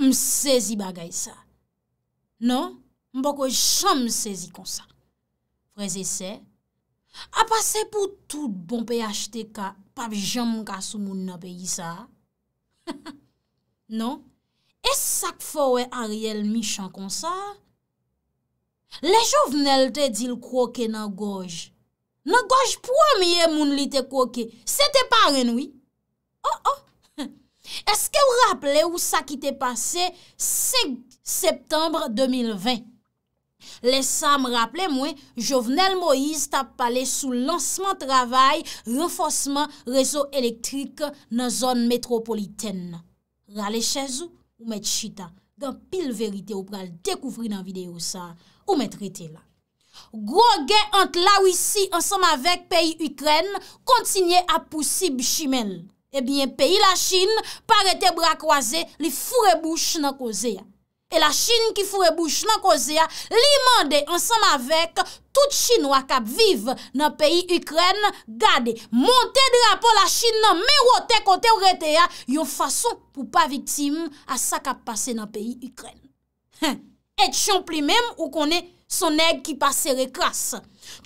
m sezi bagay sa. Non, m bako jom sezi konsa. Preze se, apase pou tout bon pey achete ka, pap jom ka sou moun nan peyi sa. Non, e sak fowe a riel mi chan konsa? Le jovnel te dil kroke nan goj, nan goj pou amye moun li te kroke, se te pare noui. Oh oh, Eske ou rappele ou sa ki te pase se septembre 2020? Lesa m rappele mwen, Jovenel Moïse tap pale sou lansman travay renfosman rezo elektrik nan zon metropoliten. Rale chezou ou met chita? Gan pil verite ou pral dekouvri nan video sa ou met rete la. Gro gen ant la wisi ansam avek peyi Ukren kontinye apousib chimel. Ebyen, eh peyi la chine parete bra kwaze li furebouche nan koze ya. E la chine ki furebouche nan koze ya, li mande ansam avek tout chinois kap vive nan peyi Ukren gade. Monte drapo la chine nan merote kote ou rete ya, yon fason pou pa viktim a sa kap pase nan peyi Ukren. Et chan pli mem ou konen. Son neg ki pase re kras.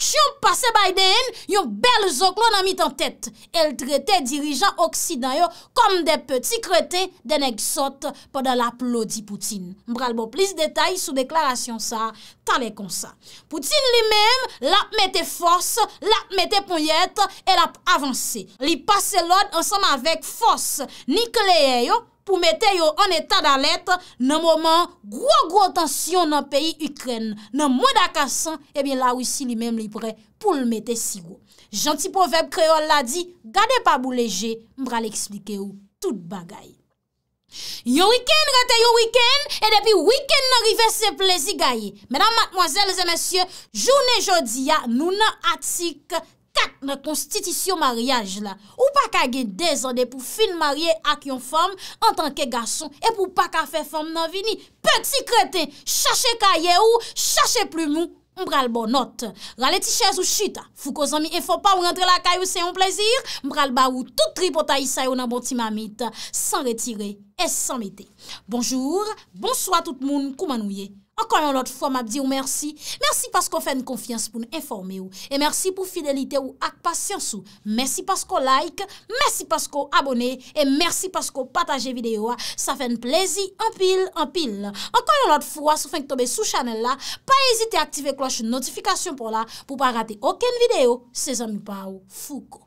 Chi yon pase Biden, yon bel zok moun an mit an tèt. El trete dirijan oksidanyo kom de peti krete deneg sot podan laplodi Poutine. Mbralbo plis detay sou deklarasyon sa, talekon sa. Poutine li men lape mette fos, lape mette ponyet, el lape avansi. Li pase lod ansam avèk fos, ni kleye yo. pou mette yo an etat da let, nan mouman gwo gwo tansyon nan peyi Ukren, nan mwen dakasan, ebyen eh la wisi li menm li pwre pou l mette si gwo. Janti poveb kreol la di, gade pa bou leje, mbra li eksplike yo tout bagay. Yo wiken, rete yo wiken, e depi wiken nan rive se plezi gaye. Menan matmozèl zè mèsyè, jounè jodi ya nou nan atik. Kat na konstitisyon maryaj la, ou pa ka gen dezade pou fin marye ak yon fom en tanke gason, e pou pa ka fe fom nan vini, peti krete, chache kaye ou, chache plume ou, mbral bonot. Rale ti chèz ou chita, fou ko zami e fò pa ou rentre la kaye ou se yon plezir, mbral ba ou tout tri pota isay ou nan boti mamit, san retire et san mette. Bonjour, bonsoit tout moun koumanouye. Ankon yon lot fwa map di ou mersi, mersi pasko fè n konfians pou n informe ou, e mersi pou fidelite ou ak pasyans ou, mersi pasko like, mersi pasko abone, e mersi pasko pataje videyo a, sa fè n plezi, anpil, anpil. Ankon yon lot fwa, sou fènk tobe sou chanel la, pa ezite aktive kloche notifikasyon pou la, pou pa rate oken videyo, se zanmi pa ou fouko.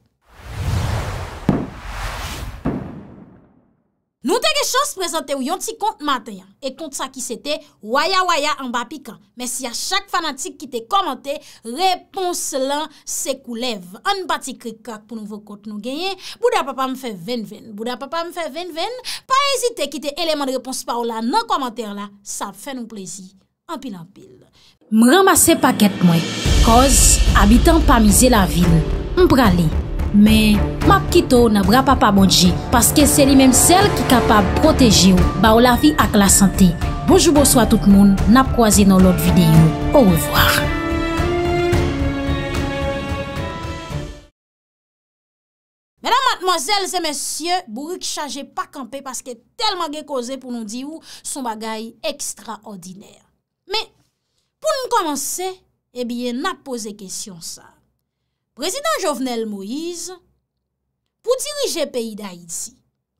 Nou te ge chos prezante ou yon ti kont maten ya E kont sa ki se te Waya waya an ba pik an Men si a chak fanatik ki te komante Reponse lan se koulev An bati krikak pou nou vokote nou genye Bouda papa m fe ven ven Bouda papa m fe ven ven Pa ezite ki te eleman de reponse pa ou la Nan komante la sa fe nou plezi Ampil ampil M ramase paket mwen Koz abitan pa mize la vil Mprale Mprale Men, map kito na bra pa pa bonji, paske se li menm sel ki kapab proteji ou, ba ou la fi ak la sante. Bojou bojou a tout moun, nap kwa zi nan lot videyo. Ou revoar. Menan matmozel, se men sye, bourou ki chaje pa kampe, paske telman ge koze pou nou di ou, son bagay ekstra ordiner. Men, pou nou komanse, e eh biye nap pose kesyon sa. Prezident Jovenel Moïse, pou dirije peyi da iti,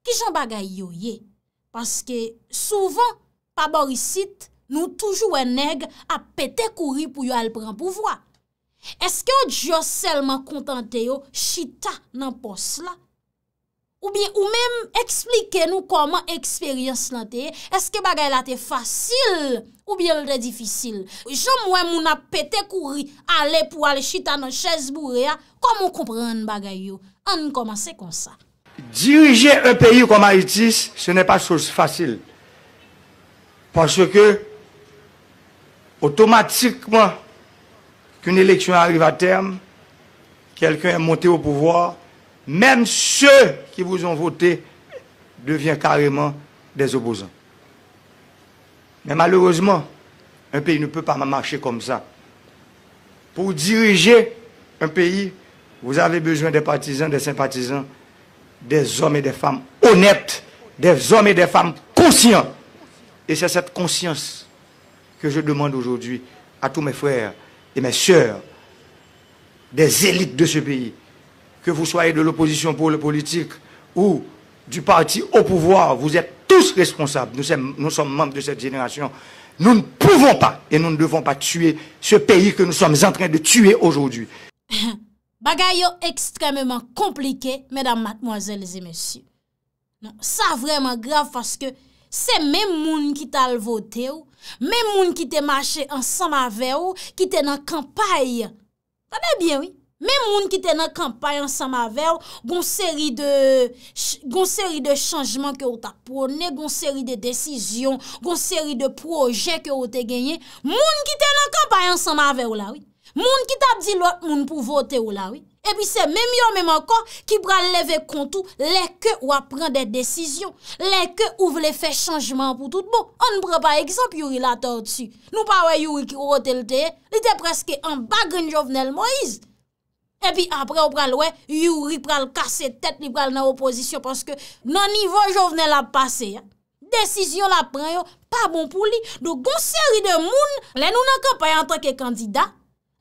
ki jan bagay yo ye? Paske souvan, pa borisit, nou toujou en neg a pete kouri pou yo al pran pouvoa. Eske yo diyo selman kontante yo chita nan pos la? Ou bie ou men explike nou koman eksperyans nan te, eske bagay la te fasil ou bie le de difisil. Jom wè moun apete kouri ale pou ale chita nan chèz bouré, koman koupran bagay yo, an koman se konsa. Dirije un peyu koman itis, se nè pa chos fasil. Pwansè ke, otomatikman, koun eleksyon arrive a term, kelken monte ou pouvoi, même ceux qui vous ont voté deviennent carrément des opposants. Mais malheureusement, un pays ne peut pas marcher comme ça. Pour diriger un pays, vous avez besoin des partisans, des sympathisants, des hommes et des femmes honnêtes, des hommes et des femmes conscients. Et c'est cette conscience que je demande aujourd'hui à tous mes frères et mes sœurs des élites de ce pays que vous soyez de l'opposition pour le politique ou du parti au pouvoir, vous êtes tous responsables. Nous sommes, membres de cette génération. Nous ne pouvons pas et nous ne devons pas tuer ce pays que nous sommes en train de tuer aujourd'hui. Bagayo extrêmement compliqué, mesdames, mademoiselles et messieurs. Non, ça vraiment grave parce que c'est même monde qui t'a voté même monde qui t'a marché ensemble avec vous, qui t'a dans campagne. Tenez bien, oui. Men moun ki te nan kampay an sama ver ou, goun seri de chanjman ke ou ta pwone, goun seri de desisyon, goun seri de proje ke ou te genye, moun ki te nan kampay an sama ver ou la ou. Moun ki ta di lwot moun pou vote ou la ou. E pi se menm yo menm an kon, ki pral leve kontou leke ou apren de desisyon, leke ou vle fe chanjman pou tout bon. An pral pa eksemp yuri la tordi. Nou pa wè yuri ki ou rote lteye, li te preske an bagren jovnel moizd. Epi apre ou pral wè, yu rip pral kase tèt, rip pral nan oposisyon. Panske nan nivon jo vnen lap pase. Desisyon lap pran yo, pa bon pou li. Do goun seri de moun, lè nou nan kampaye an tanke kandida,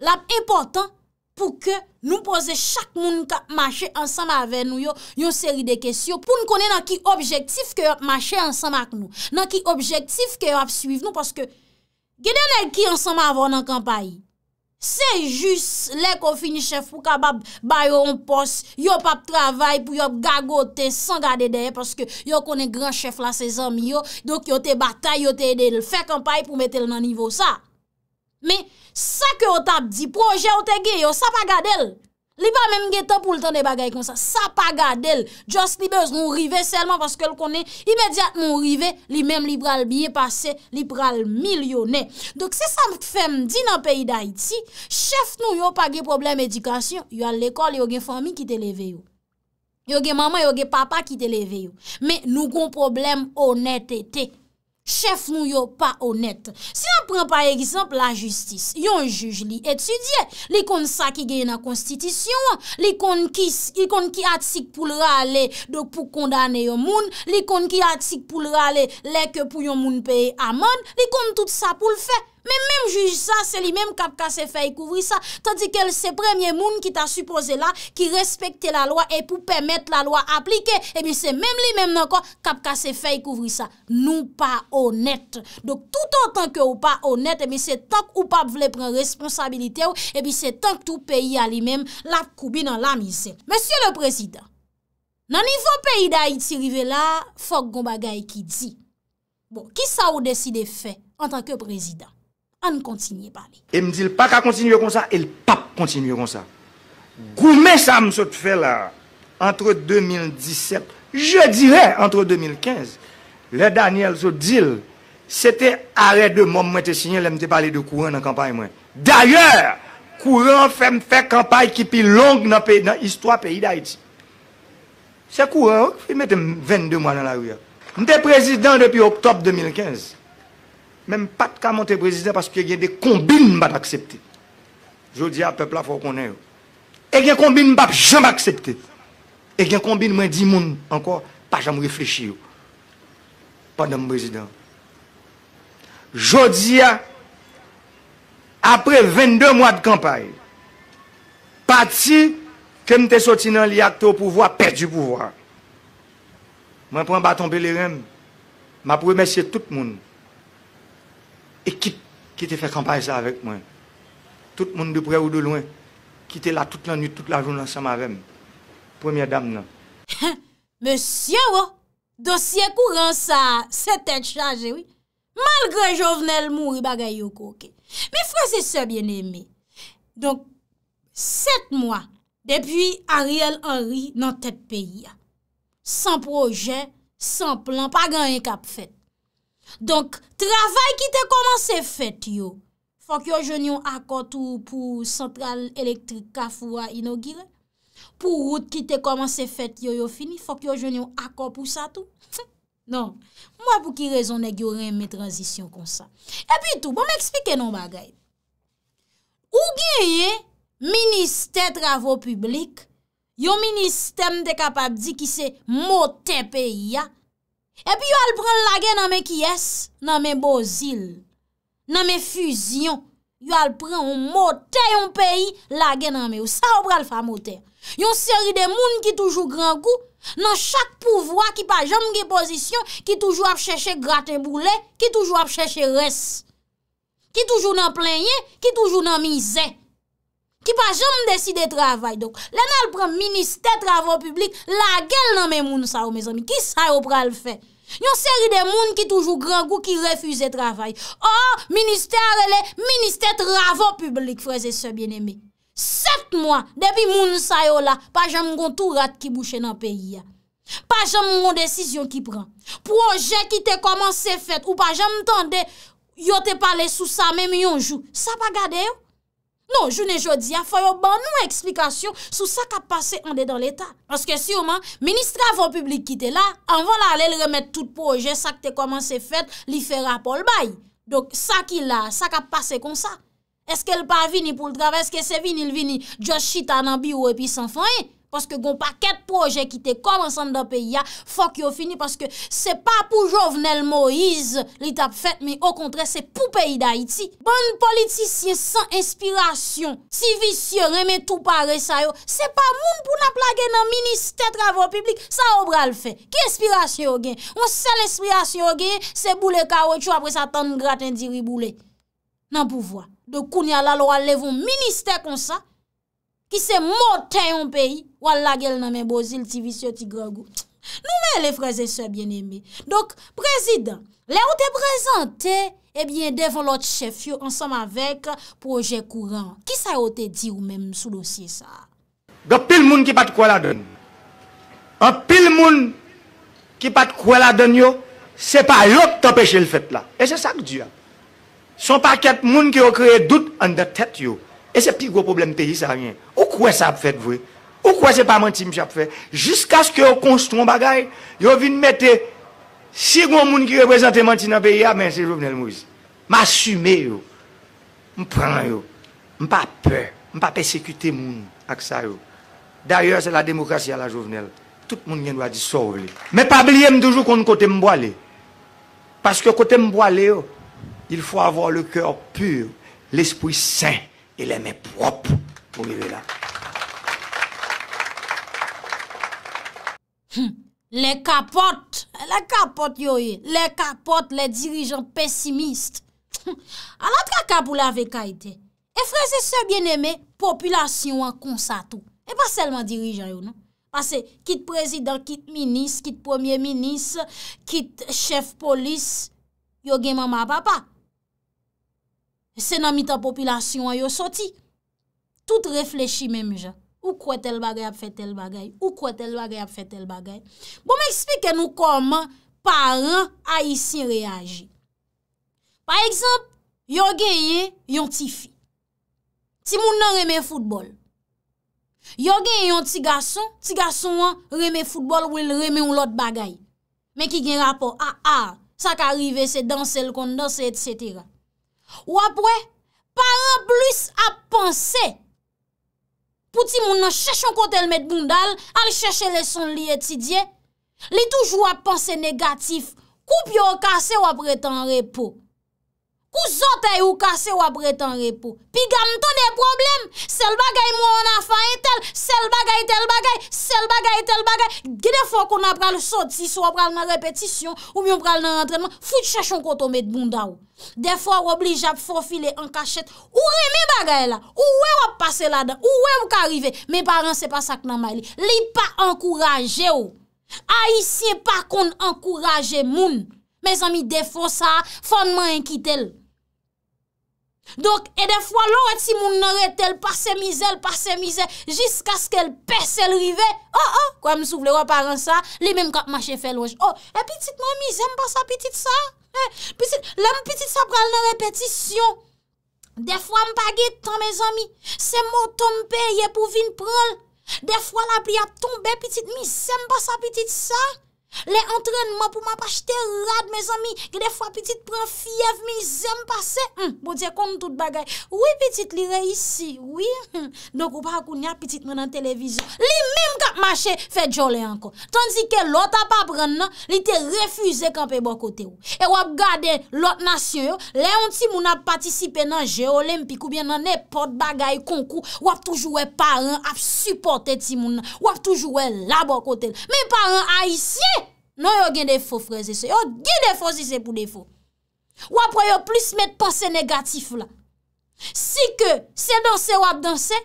lap important pou ke nou pose chak moun ka mache ansama avè nou yo, yon seri de kesyo pou nou konen nan ki objektif ke yo mache ansama ak nou. Nan ki objektif ke yo ap suiv nou. Panske genè nè ki ansama avè nan kampaye? Se jus le kon fini chef pou ka bayon pos, yo pap travay pou yo gagote san gade deye paske yo konen gran chef la sezami yo, dok yo te batay, yo te edel, fe kampay pou metel nan nivou sa. Me sa ke yo tap di proje yo te ge, yo sa pa gade el. Libra menm ge te pou l ten de bagay kon sa. Sa pa ga del. Just libez moun rive selman paske l konen imediat moun rive li menm libra l biye pase, libra l milyonè. Dok se san fèm di nan peyi da iti, chef nou yo pa ge problem edikasyon, yo al lekol, yo gen fami ki te leve yo. Yo gen mama, yo gen papa ki te leve yo. Men nou kon problem honetete. Chef nou yo pa onet, si nan pren pa egisamp la justis, yon juj li etudye, li kon sa ki geye na konstitisyon, li kon ki atsik pou le ale pou kondane yon moun, li kon ki atsik pou le ale leke pou yon moun peye amon, li kon tout sa pou le fey. Mèm mèm juji sa, se li mèm kapka se fèy kouvri sa. Tandikèl se premye moun ki ta suppose la, ki respekte la loa e pou pèmèt la loa aplike, ebi se mèm li mèm nan kon kapka se fèy kouvri sa. Nou pa onèt. Dok tout an tanke ou pa onèt, ebi se tank ou pap vle pren responsabilite ou, ebi se tank tout peyi a li mèm la koubi nan la misè. Mèm sè le prezidant, nan nivou peyi da iti rive la, fòk gomba gay ki di. Bon, ki sa ou deside fè en tanke prezidant? on continue parler. Et me dit pas qu'à continuer comme ça, il pas continuer comme ça. Goumé ça me fait là entre 2017, je dirais entre 2015, le Daniel Zodil, c'était arrêt de moi te signé, là me parlé de courant dans la campagne D'ailleurs, courant fait me campagne qui plus longue dans l'histoire du pays d'Haïti. C'est courant, il met 22 mois dans la rue. suis président depuis octobre 2015. men pat ka monte prezident paski gen de kombine bat aksepte. Jodi a, pepla fò konen yo. E gen kombine bat jom aksepte. E gen kombine mwen di moun anko, pa jom reflechi yo. Pa nan mwen prezident. Jodi a, apre 22 mwa de kampay, pati, kem te soti nan li akte ou pouvo, pa perdi pouvo. Mwen pran baton belerem, ma pouve mèsi tout moun Ekip ki te fe kampaye sa avek mwen. Tout moun de pre ou de lwen. Ki te la tout lan nye, tout la joun lan sa ma rem. Premier dam nan. Non. Monsiè wò, oh, dosye kou ran sa, se te chaje wè. Malgre jovenel moun, i bagay yo koke. Mi fwese se bien eme. Donk, set mwa, depi Ariel Henry nan tet peyi ya. San projen, san plan, pa gan yon kap fèt. Donk, travay ki te koman se fet yo, fok yo jen yon akon tou pou sentral elektrik ka fwa inogire. Pou route ki te koman se fet yo yo fini, fok yo jen yon akon pou sa tou. Non, mwen pou ki rezon nek yo reme transisyon kon sa. E pi tou, bon m'eksplike non bagay. Ou genye, minister travoy publik, yo minister mde kapab di ki se motenpe ya. Epi yo al pran lage nanme kyes, nanme bozil, nanme fuzyon, yo al pran ou motè yon peyi lage nanme ou sa ou pran al fa motè. Yon seri de moun ki toujou grangou nan chak pouvoi ki pa jamge pozisyon ki toujou ap chèche graten boulè, ki toujou ap chèche res, ki toujou nanpleyè, ki toujou nanmizè. Ki pa jom deside travay, dok. Lè nan pran Ministè travoy publik, la gèl nan mè moun sa yo, mè zami. Ki sa yo pral fè? Yon seri de moun ki toujou grangou, ki refuze travay. Oh, Ministè are lè, Ministè travoy publik, freze se bienemè. Sept mwa, depi moun sa yo la, pa jom gontou rat ki bouchè nan peyi ya. Pa jom moun desisyon ki pran. Projek ki te koman se fèt, ou pa jom tande, yo te pale sou sa mè mè yon jou. Sa pa gade yo? Non, jounen jodi, a fay yo ban nou eksplikasyon sou sa ka pase ande dan l'Etat. Aske si ouman, ministra vo publik ki te la, anvan la ale l remet tout pou oje sa ke te koman se fet, li fera pou l bay. Dok sa ki la, sa ka pase kon sa. Eske l pa vini pou l travè, eske se vini l vini, djo chita nan bi ou epi san fanyen. Paske gon pa ket proje ki te koman san da pe ya, fok yo fini paske se pa pou Jovenel Moïse li tap fet, mi o kontre se pou peyi da iti. Bon politisye san inspirasyon, si visye reme tou pare sayo, se pa moun pou na plage nan Ministè Traveau Publique, sa obral fe. Ki inspirasyon yo gen? On se l'inspirasyon yo gen, se boule ka wè chou apre sa tan graten diri boule. Nan pouvoa. De koun ya la lo a levoun Ministè kon sa, Ki se moten yon peyi, wala gel nan men bozil ti visyo ti gregou. Nou men le fraze se bien eme. Dok, prezident, le ou te prezante, ebyen devan lot chef yo ansam avek proje kouran. Ki sa ou te di ou men sou dosye sa? Gopil moun ki pat kouela den yo, se pa lop te peche l fèt la. E se sa k di ya. Son pa ket moun ki yo kreye dout an de tèt yo. Et c'est le plus gros problème du pays, ça rien. Ou quoi ça a fait, vous Ou quoi c'est pas menti, monsieur, fait Jusqu'à ce que vous construisez un bagage, vous venez mettre, si vous avez qui représente menti dans le pays, ah, mais c'est Jovenel Moïse. M'assumer, yo. ne yo. M'pas peur. M'pas persécuter moun, avec ça, yo. D'ailleurs, c'est la démocratie à la Jovenel. Tout le monde doit dire ça, Mais pas oublier toujours qu'on côté m'boile. Parce que côté m'boile, il faut avoir le cœur pur, l'esprit saint. E lè mè prop pou vive la. Lè kapote, lè kapote yo ye. Non. Lè kapote lè dirijan pesimiste. An an tra kap ou la veka ite. E freze se bien eme, populasyon an konsa tou. E pa selman dirijan yo nou. Pase kit prezident, kit minis, kit premier minis, kit chef polis, yo gen maman papa. Se nan mi ta popilasyon an yo soti, tout reflechi menm ja. Ou kwe tel bagay ap fe tel bagay? Ou kwe tel bagay ap fe tel bagay? Bo m ekspike nou koman paran a yisi reyaji. Par eksemp, yo genye yon tifi. Ti moun nan reme foutbol. Yo genye yon tiga son, tiga son an reme foutbol ou reme un lot bagay. Men ki gen rapor a ah, a, ah, sa ka rive se dansel kondos et setera. Wapwe, pa ap luis ap panse, pou ti moun nan chèchon kote l met bundal, al chèchè leson li etidye, li toujou ap panse negatif, koup yo kase wapre tan repo. Ou zotey ou kase wap reten repo. Pi gam ton de problem. Sel bagay mwen an fa entel. Sel bagay tel bagay. Sel bagay tel bagay. Gede fwa kon ap pral sot si. Sou ap pral nan repetisyon. Ou mwen pral nan rentrenman. Fout chachon koto met bunda ou. De fwa wap li jap fwa file an kachet. Ou reme bagay la. Ou we wap pase la dan. Ou we wap karive. Me paran se pa sak nan may li. Li pa an kouraje ou. A yi se pa kon an kouraje moun. Me zami de fwa sa. Fonman en kitel. Donk e defwa lor et si moun nare tel pase mizel, pase mizel, jiska sk el perse l rive, oh oh, kwa m sou vle waparen sa, li men kwa mache fel waj, oh, e pitit mami, zem pa sa pitit sa, he, pitit, lèm pitit sa pral nare petisyon, defwa m pa git tan mè zami, se mò tompe ye pou vin pral, defwa la pri a tombe pitit mi, zem pa sa pitit sa. Le entrenman pou ma pa chete rad me zami Gede fwa pitit pran fyev mi zem pase Bo dje kon tout bagay Ouye pitit li re isi Ouye Donk ou pa akoun ya pitit men an televizyon Li menm kap mache fe djole ankon Tansi ke lot ap ap ren non, nan Li te refuze kamp e bokote ou E wap gade lot nasyon Le yon ti moun ap patisipe nan je olimpikou Bien nan ne pot bagay konkou Wap toujouwe paran ap supporte ti moun Wap toujouwe la bokote Men paran a isi e Non yo gen defo freze se. Yo gen defo si se pou defo. Ou apre yo plis met pense negatif la. Si ke se danse wap danse,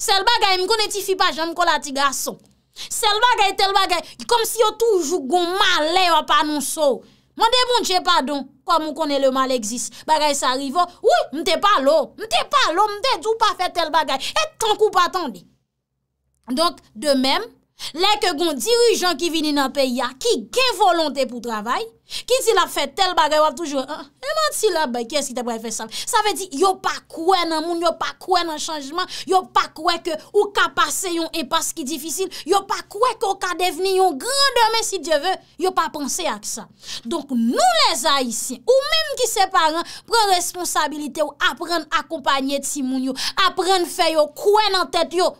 sel bagay m konetifi pa jenm kola ti gason. Sel bagay tel bagay, kom si yo toujou goun male wap anonsou. Mwen de moun che padon, kwa moun kone le male egzis. Bagay sa rivo, ou mte palo, mte palo, mte djou pa fe tel bagay. Et tankou patande. Donk, de menm, Lè ke gon dirujan ki vini nan peyi a, ki gen volontè pou travay, ki ti la fè tel bagay wap toujou, ah, e man ti la bay, kè s ki te bre fè sa? Sa fè di, yo pa kwen nan moun, yo pa kwen nan chanjman, yo pa kwen ke ou ka pase yon epas ki difisil, yo pa kwen ke ou ka deveni yon grandemè si Djevè, yo pa pense ak sa. Donk nou les haïsyen, ou mèm ki se paran, pren responsabilité ou apren akompanyè ti moun yo, apren fè yo, kwen nan tèt yo,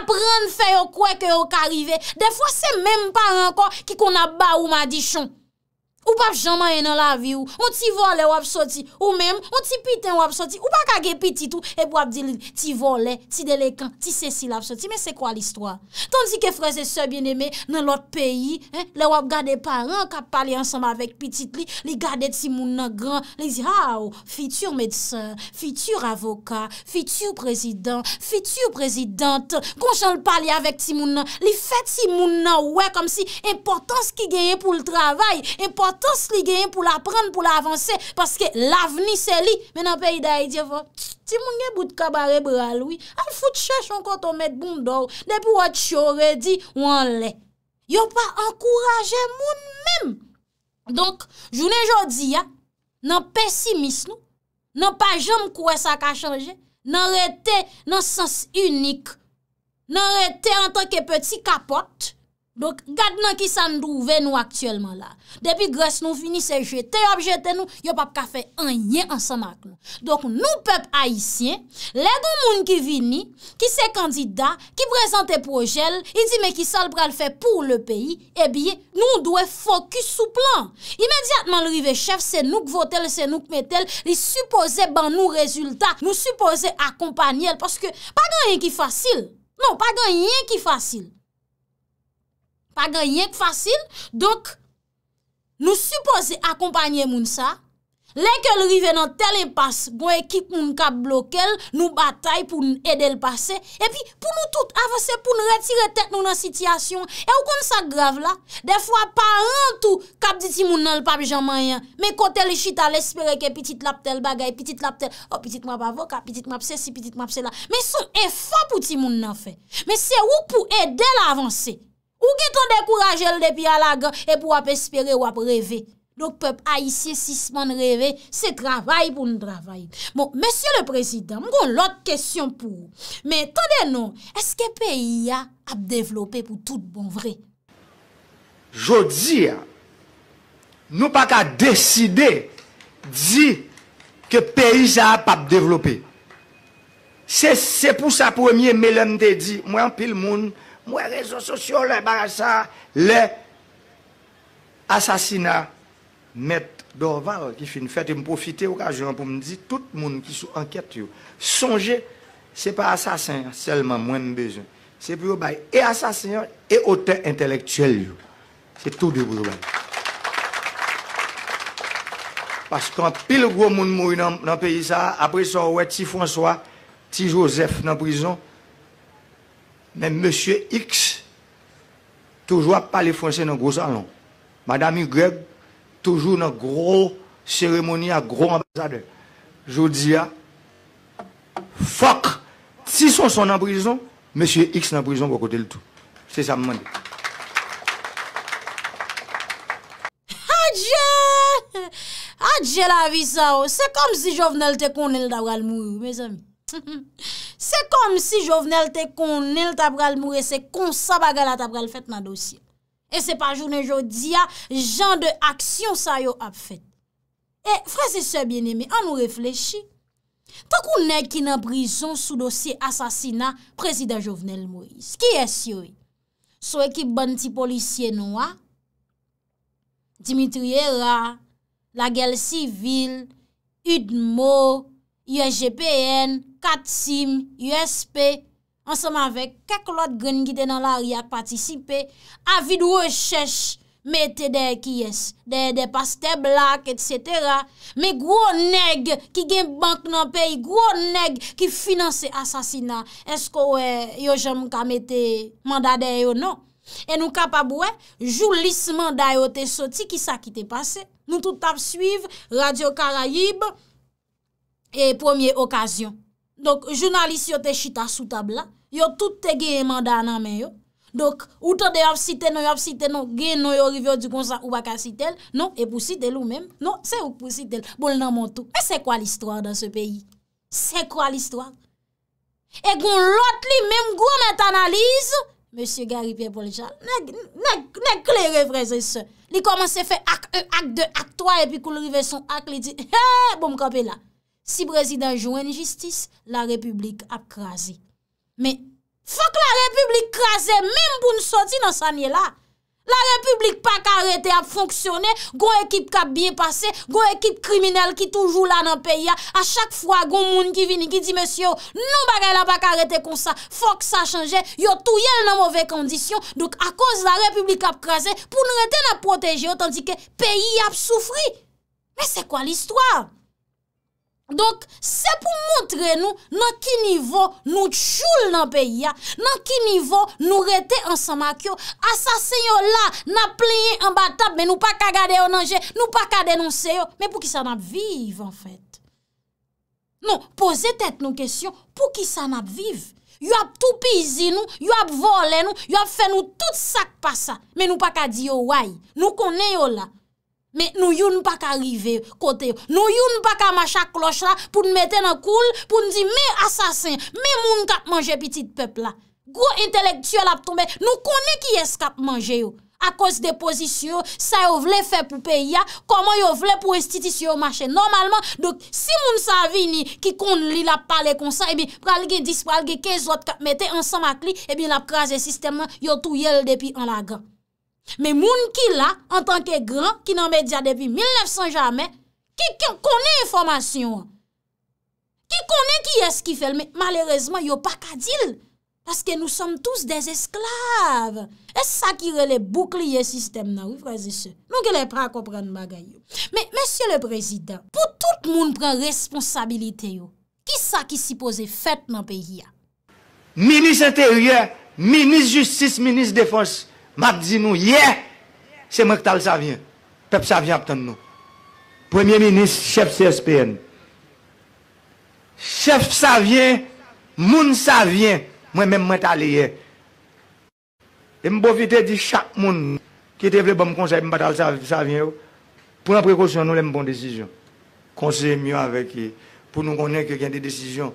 Aprende fe yo kwe ke yo ka rive, de fwa se menm pa anko ki kon a ba ou ma di chon. Ou pa jaman enan la vi ou. Ou ti vole wap soti. Ou menm, ou ti piten wap soti. Ou pa kage piti tou. E pou ap di ti vole, ti delekan, ti sese la soti. Men se kwa l'histoire? Tandik e freze se bieneme nan lot peyi, le wap gade paran ka pali ansanm avek piti li, li gade ti mounan gran. Li zi, ha ah, ou, fitur medsan, fitur avoka, fitur prezident, fitur prezident, konjan l pali avek ti mounan. Li fet ti mounan we, kom si importan skigeye pou l travay. Importan. tas li genye pou la pran pou la avanse paske laveni se li, men an pe idaye diye van, ti moun gen bout kabare braloui, an foute chachon konton met bon dor, ne pou at chore di wan le yo pa an kouraje moun men donk, jounen jodi ya, nan pesimis nou nan pa jom kouwe sa ka chanje, nan rete nan sens unik nan rete an tanke peti kapot jounen jodi Donk, gade nan ki san dou ve nou aktuelman la. Depi gres nou fini se jete, yo ap jete nou, yo pap ka fe enye ansanak nou. Donk, nou pep haisyen, le do moun ki vini, ki se kandida, ki prezante projel, ki sal pral fe pou le peyi, ebiye, eh nou dwe fokus sou plan. Imediatman lorive chef, se nou kvotel, se nou kmetel, li suppose ban nou rezultat, nou suppose akompanyel, paske pa ganyen ki fasil. Non, pa ganyen ki fasil. pa gen yenk fasil, donk nou suppose akompanyen moun sa, leke lrive nan telepas, gwen bon ekip moun kap blokel, nou batay pou nou ede l'pase, epi pou nou tout avase, pou nou retire tek nou nan sityasyon, e ou kon sa grav la, defwa pa rentou kap diti moun nan l'pap jaman yan, me kote l'chita l'espere ke pitit lap tel bagay, pitit lap tel, o oh, pitit mwa pa vok, a pitit map se, si pitit map se la, me sou e fwa pou ti moun nan fe, me se ou pou ede l'avansi, Ou ki tonde kourajel depi alaga epi wap espere wap revè? Dok pep a isye sisman revè, se travay pou n travay. Bon, mèsyon le prezident, mwen kon lòt kèsyon pou ou. Mè tonde nou, eske peyi ya ap devlopè pou tout bon vre? Jo di ya, nou pa ka deside, di, ke peyi ya ap ap devlopè. Se pou sa pwemye, mè lèm te di, mwen pil moun, Moi, réseaux sociaux, les ça, les assassinats, maître' d'Orval qui fait une fête et me profiter occasion pour me dire tout le monde qui sous enquête songez c'est pas assassin seulement moins besoin c'est pour bail et assassin et auteur intellectuel c'est tout de vous parce qu'en pile gros monde mourir dans, dans le pays ça après ça ouais petit François petit Joseph dans prison Men Monsie X, toujwa pa li fwense nan gros salon. Madame Y, toujwa nan gros seremoni a gros ambasade. Jou di ya, ah, fok, si son son nan prizon, Monsie X nan prizon pou kote l'tou. Se sa mwen. Adje, adje la vi sa ou. Se kom si jovnel te konel da wal mou. Se kom si jovenel te kon nel tabral mwese kon sa baga la tabral fet nan dosye. E se pa jounen jodi ya, jan de aksyon sa yo ap fet. E fre se se bien eme, an ou reflechi, tak ou ne ki nan brison sou dosye asasina prezida jovenel mwese. Ki es yoy? So e ki banti polisye nou a? Dimitriye Ra, la gel sivil, Udmo, YGPN, Katim, USP, ansanman vek, kak lot gen gite nan la riyak patisipe, avid wè chèch, mette de kyes, de paste blak, etc. Me gwo neg, ki gen bank nan pey, gwo neg, ki finanse asasina, esko wè yo jèm ka mette mandade yo non. E nou kapab wè, joulis mandade yo te soti, ki sa ki te pase. Nou tout ap suive, Radio Karayib, e premier okasyon. Donk, jounalist yo te chita sou tabla, yo tout te geye manda ananmen yo. Donk, ou to de ap site nou, ap site nou, geye nou yo rive yo di konsa ou baka site l, non, e pou site l ou men, non, se ou pou site l, bol nan montou. E se kwa l istwa dan se peyi? Se kwa l istwa? E goun lot li menm gwa men tanalize, Monsie Garipie Polichal, nek, nek, nek le refreze se. Li koman se fe ak, ak de, ak toa, epi kou l rive son ak li di, he, bom kapela. Si brezida jouen justice, la republik ap krasi. Me, fok la republik krasi, mèm pou nou soti nan sanye la. La republik pa karete ap fonksyone, goun ekip kap biye pase, goun ekip kriminel ki toujou la nan peyi a, a chak fwa goun moun ki vini ki di, mèsyo, nou bagay la pa karete kon sa, fok sa chanje, yo touye nan mowè kondisyon, dok a konz la republik ap krasi, pou nou reten ap proteje, otan di ke peyi ap soufri. Me, se kwa l'histoire? Donk, se pou montre nou nan ki nivou nou tchoul nan peyi ya, nan ki nivou nou rete ansan mak yo, asasen non, yo la, nap plenye an batap, men nou pa ka gade yo nanje, nou pa ka denonse yo, men pou ki sa nap vive an fèt. Non, pose tèt nou kesyon, pou ki sa nap vive. Yo ap toupizi nou, yo ap vole nou, yo ap fè nou tout sak pasa, men nou pa ka di yo waj, nou konen yo la. Men nou yon pa ka rive kote yo, nou yon pa ka machak kloch la pou nou mette nan koul pou nou di me asasin, me moun kap manje pitit pepla. Gro intelektuel ap tombe, nou konen ki eskap manje yo. A kos de pozisyon, sa yo vle fe pou peya, koman yo vle pou estitis yo machen. Normalman, si moun sa vini ki kon li la pale konsan, ebi eh pralge dis, pralge kezot kap mette ansan makli, ebi eh la prase sistem yo tou yel depi an lagan. Men moun ki la, an tanke gran, ki nan media depi 1900 jamen, ki kone informasyon an. Ki kone ki eski fel, men malerezman yo pakadil. Paske nou som tous des esklav. Es sa ki rele boukli ye sistem nan, ou fraze se. Nou ki le pra kopran bagay yo. Men, mensyo le prezident, pou tout moun pren responsabilite yo, ki sa ki sipoze fet nan peyi ya? Minis ete ouye, minis justis, minis defos, m'a dit nous hier, c'est moi qui t'as le savien. Peuple savien attend nous. Premier ministre, chef CSPN. Chef savien, moun savien, moi-même moi t'allé hier. Et me profiter de chaque monde qui était le bon conseil, me pas savien. Pour la précaution, nous avons une bonne décision. Conseil mieux avec lui. Pour nous connaître qu'il y a des décisions.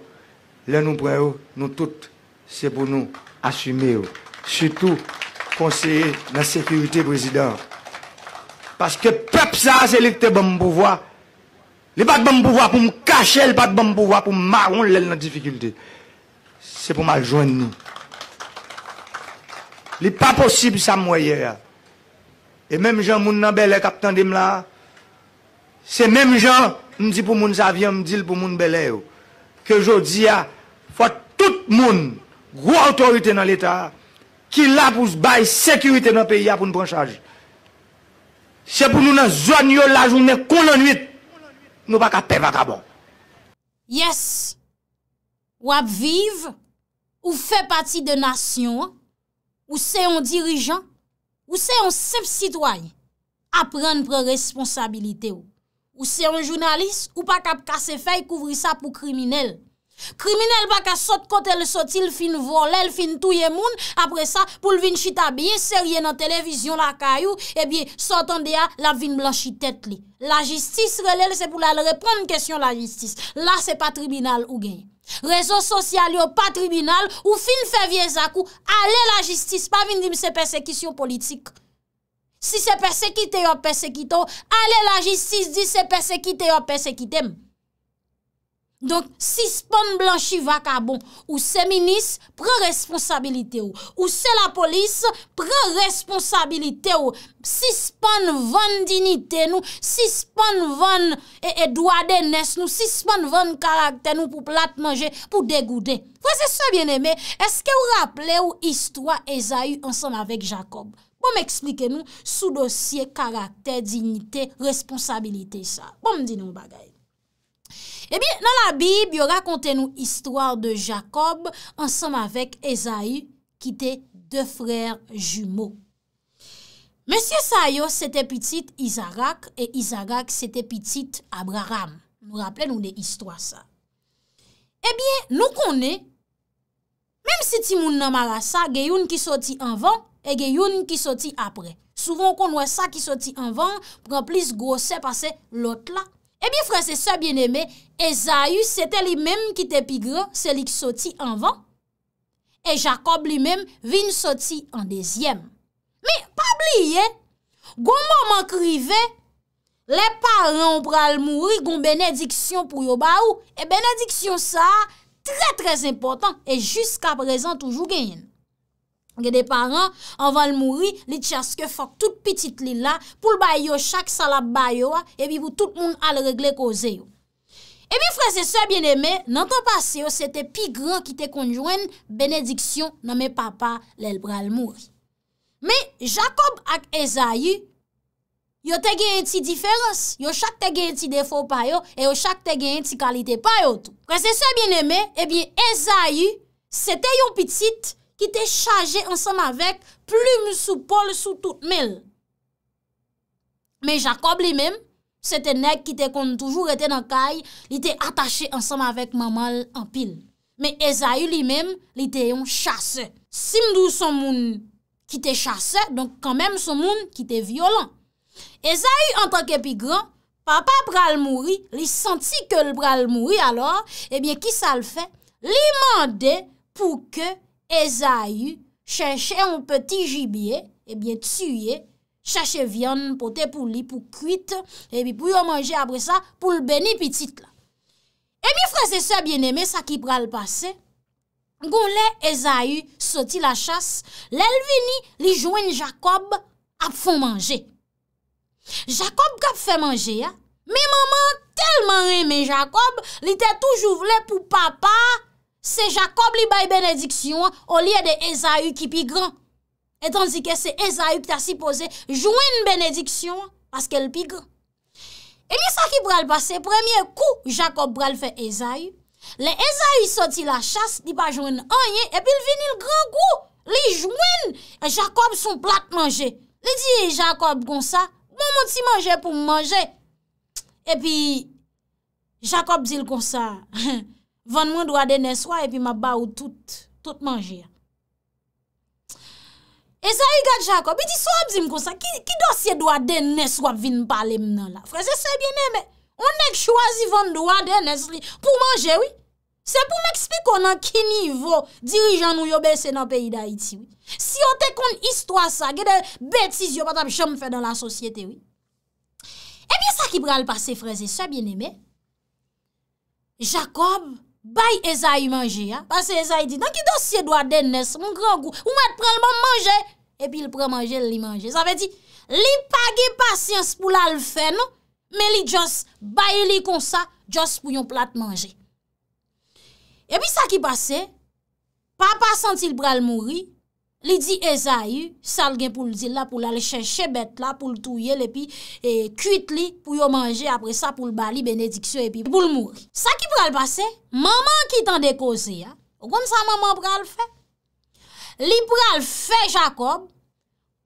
Là, nous prenons, nous toutes, c'est pour nous assumer. Surtout, konseye nan sekurite prezident. Paske pep sa selekte bon pouvoi, li pa bon pouvoi pou m kache, li pa bon pouvoi pou m a onlel nan dificulte. Se pou m a jwenni. Li pa posib sa mwaye ya. E mem jan moun nan belè kapten dim la, se mem jan m di pou moun sa vyen m dil pou moun belè yo, ke jo di ya, fwa tout moun gwo otorite nan l'Etat, Ki la pou s'bay sekirite nan peyi apoun pran chanj. Se pou nou nan zon yo la joun men kon anuit, nou pa ka pe va ka bon. Yes, wap viv, ou fe pati de nasyon, ou se yon dirijan, ou se yon sepsitway, apren pran responsabilite ou. Ou se yon jounalist, ou pa ka kase fey kouvri sa pou kriminel. Kriminel baka sot kote le sotil fin volel fin touye moun apre sa pou lvin chita biye serye nan televizyon la kayou e eh biye sotande ya la vin blanchi tet li. La jistis relel se pou la le repon nkesyon la jistis. La se pa tribinal ougey. Rezo sosyal yo pa tribinal ou fin fe viezakou ale la jistis pa vin dim se persekisyon politik. Si se persekite yo persekito ale la jistis di se persekite yo persekite m. Donk, si spon blanchi va ka bon, ou se minis pre responsabilite ou, ou se la polis pre responsabilite ou, si spon ven dinite nou, si spon ven edwa e de nes nou, si spon ven karakter nou pou plate manje, pou degoude. Fwa se se bien eme, eske ou rappele ou istwa e zayu ansan avek Jakob? Pou bon, m eksplike nou sou dosye karakter, dinite, responsabilite sa? Pou bon, m di nou bagay? Ebyen eh nan la bib yo rakonte nou istwa de Jacob ansanm avek Ezaï kite de frèr jumeau. Mèsyè Sayo sete pitit Izarak e Izarak sete pitit Abraham. Nou rappele nou de istwa sa. Ebyen eh nou konè, mèm si ti moun nan marasa, geyoun ki soti anvan e geyoun ki soti apre. Souvan kon wè sa ki soti anvan, pran plis grosè pase lot la. Ebi fwese se bieneme, Ezayu sete li menm ki te pigre, seli ki soti anvan, e Jacob li menm vin soti an dezyem. Mi pabliye, goun mouman krive, le paran pral mouri goun benediksyon pou yo ba ou, e benediksyon sa, tre trez important, e jiska prezen toujou genyen. Ge de paran, anvan l mouri, li chaske fok tout pitit li la, pou l bay yo chak salap bay yo a, e bi vou tout moun al regle koze yo. E bi, frese se bieneme, nan ton pase yo, se te pi gran ki te konjwen, benediksyon nan me papa l elbra l mouri. Me, Jakob ak Ezayu, yo te gen yon ti diferans, yo chak te gen yon ti defo payo, e yo chak te gen yon ti kalite payo tou. Frese se bieneme, e eh bi, Ezayu, se te yon pitit, ki te chaje ansam avek plume sou pol sou tout mel. Me Jakob li mem, sete neg ki te kon toujou rete nan kay, li te atache ansam avek mamal an pil. Me Ezayou li mem, li te yon chase. Simdou son moun ki te chase, donk kanmem son moun ki te violent. Ezayou an tanke pi gran, papa pral mouri, li senti ke l pral mouri alor, ebyen ki sal fe, li mande pou ke Eza yu chache yon peti jibye, ebyen eh tsuye, chache vyon potè pou li pou kwit, ebyen eh pou yo manje apre sa pou lbeni pitit la. Emi fra se se bieneme sa ki pral pase, goun le Eza yu soti la chas, le lwini li jwen Jakob ap fon manje. Jakob kap fè manje ya, mi maman telman eme Jakob, li te toujou vle pou papa, Se Jakob li bay benediksyon, o liye de Ezayou ki pigran. Et anzi ke se Ezayou ki ta si pose, jouen benediksyon, paske el pigran. E mi sa ki bral pase, premye kou Jakob bral fe Ezayou, le Ezayou soti la chas, li pa jouen anye, epi l vini l gran kou, li jouen, e Jakob son plat manje. Li di eh, Jakob gonsa, moun moun ti manje pou manje. Epi, Jakob dil gonsa, he he, Van mwen dwa dene swa epi ma ba ou tout, tout manje. E sa yi gade Jacob, iti swab zim kon sa, ki dosye dwa dene swa vin pale mnen la? Freze, se bien eme, on ek chwazi van dwa dene swi pou manje, oui. Se pou m'ekspik kon an ki nivou dirijan nou yo besen an peyi da iti, oui. Si yo te kon istwa sa, ge de betis yo patap chanm fe dan la sosyete, oui. E bien sa ki pral pase, freze, se bien eme, Jacob, Bay Eza yi manje, pase Eza yi di, nan ki dosye dwa den nes, moun gran gou, ou mwen pran lman manje, epi l pran manje, l li manje. Sa ve di, li page pasyans pou l al fè nou, me li jos, baye li konsa, jos pou yon plat manje. Epi sa ki pase, papa sentil pran lmouri, Li di Eza eh, yu sal gen pou l'dil la pou l'alchechebet la pou l'touyel epi e, kuit li pou yo manje apre sa pou l'bali benediksyo epi pou l'mouri. Sa ki pral pase? Maman ki tan dekose ya. O kon sa maman pral fe? Li pral fe Jacob.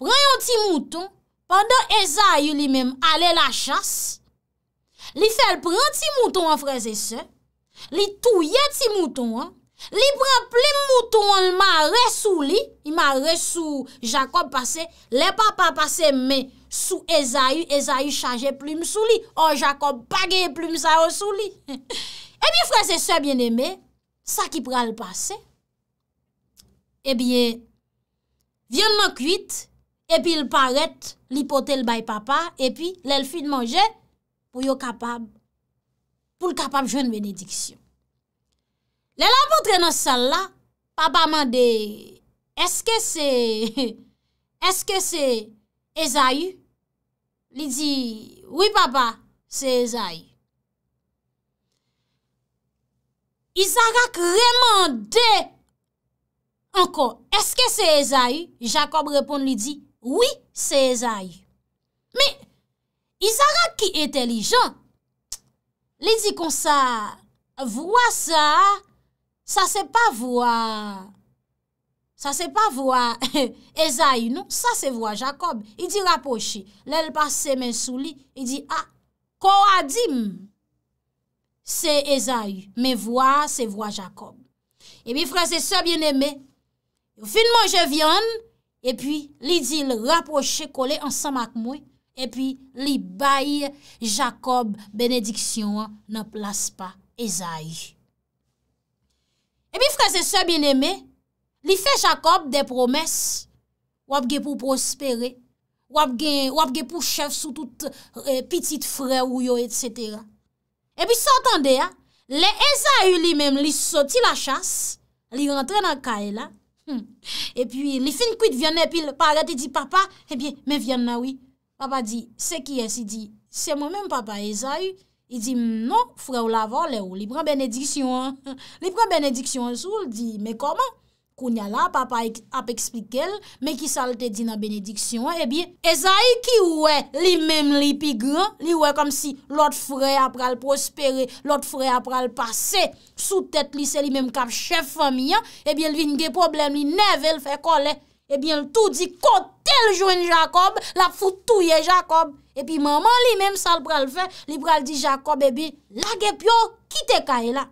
Pran yon ti mouton. Pada Eza yu li menm ale la chas. Li fel pran ti mouton an freze se. Li touye ti mouton an. Li pre plim moutou moun ma res sou li. I ma res sou Jacob pase. Le papa pase men sou Ezayu. Ezayu chanje plim sou li. O oh, Jacob page plim sa yo sou li. E bi frase se bien eme. Sa ki pre al pase. E bi. Vyon nan kwit. E pi l paret. Li pote l bay papa. E pi l el fi de manje. Pou yo kapab. Pou l kapab jwen menediksiyon. Le lanpoutre nan sal la, papa mande, eske se, eske se, ezayu? Li di, oui papa, se ezayu. Izarak remande, anko, eske se ezayu? Jacob reponde, li di, oui se ezayu. Me, Izarak ki etelijan, li di kon sa, vwa sa, Sa se pa vwa, sa se pa vwa Ezaï nou, sa se vwa Jacob. I di raposhe, lè l'passe men sou li, i di, a, kou adim, se Ezaï, men vwa, se vwa Jacob. E mi franse se bien eme, finman je vyon, e pi li di l raposhe kole ansan mak mwen, e pi li baye Jacob benediksyon nan plas pa Ezaï. Fese se bin eme, li fe Jacob de promes wap gen pou prospere, wap gen pou chef sou tout euh, pitit fre ou yo etc. E pi s'atande, le Ezayu li menm li soti la chas, li rentre nan kae la. E pi li fin kuit vyanen, pi parate di papa, e eh bi men vyanen awi. Papa di, se ki esi di, se mou menm papa Ezayu. I di, nou, fre ou lavo, le ou, li pran benediksyon. Li pran benediksyon sou, li di, me koman? Kounya la, papa ap eksplike el, me ki salte di nan benediksyon, e eh bi, e zayi ki ouwe, li mem li pigran, li ouwe kom si, lot fre ap pral prospere, lot fre ap pral pase, sou tet mi se li mem kap chef familyan, e eh bi el vinge problem li neve, el fe kole, Ebyen eh l tou di kote l joun Jakob, la foutouye Jakob. Epyi eh maman li menm sa l pral fe, li pral di Jakob ebyi, lage pyo kite ka e la.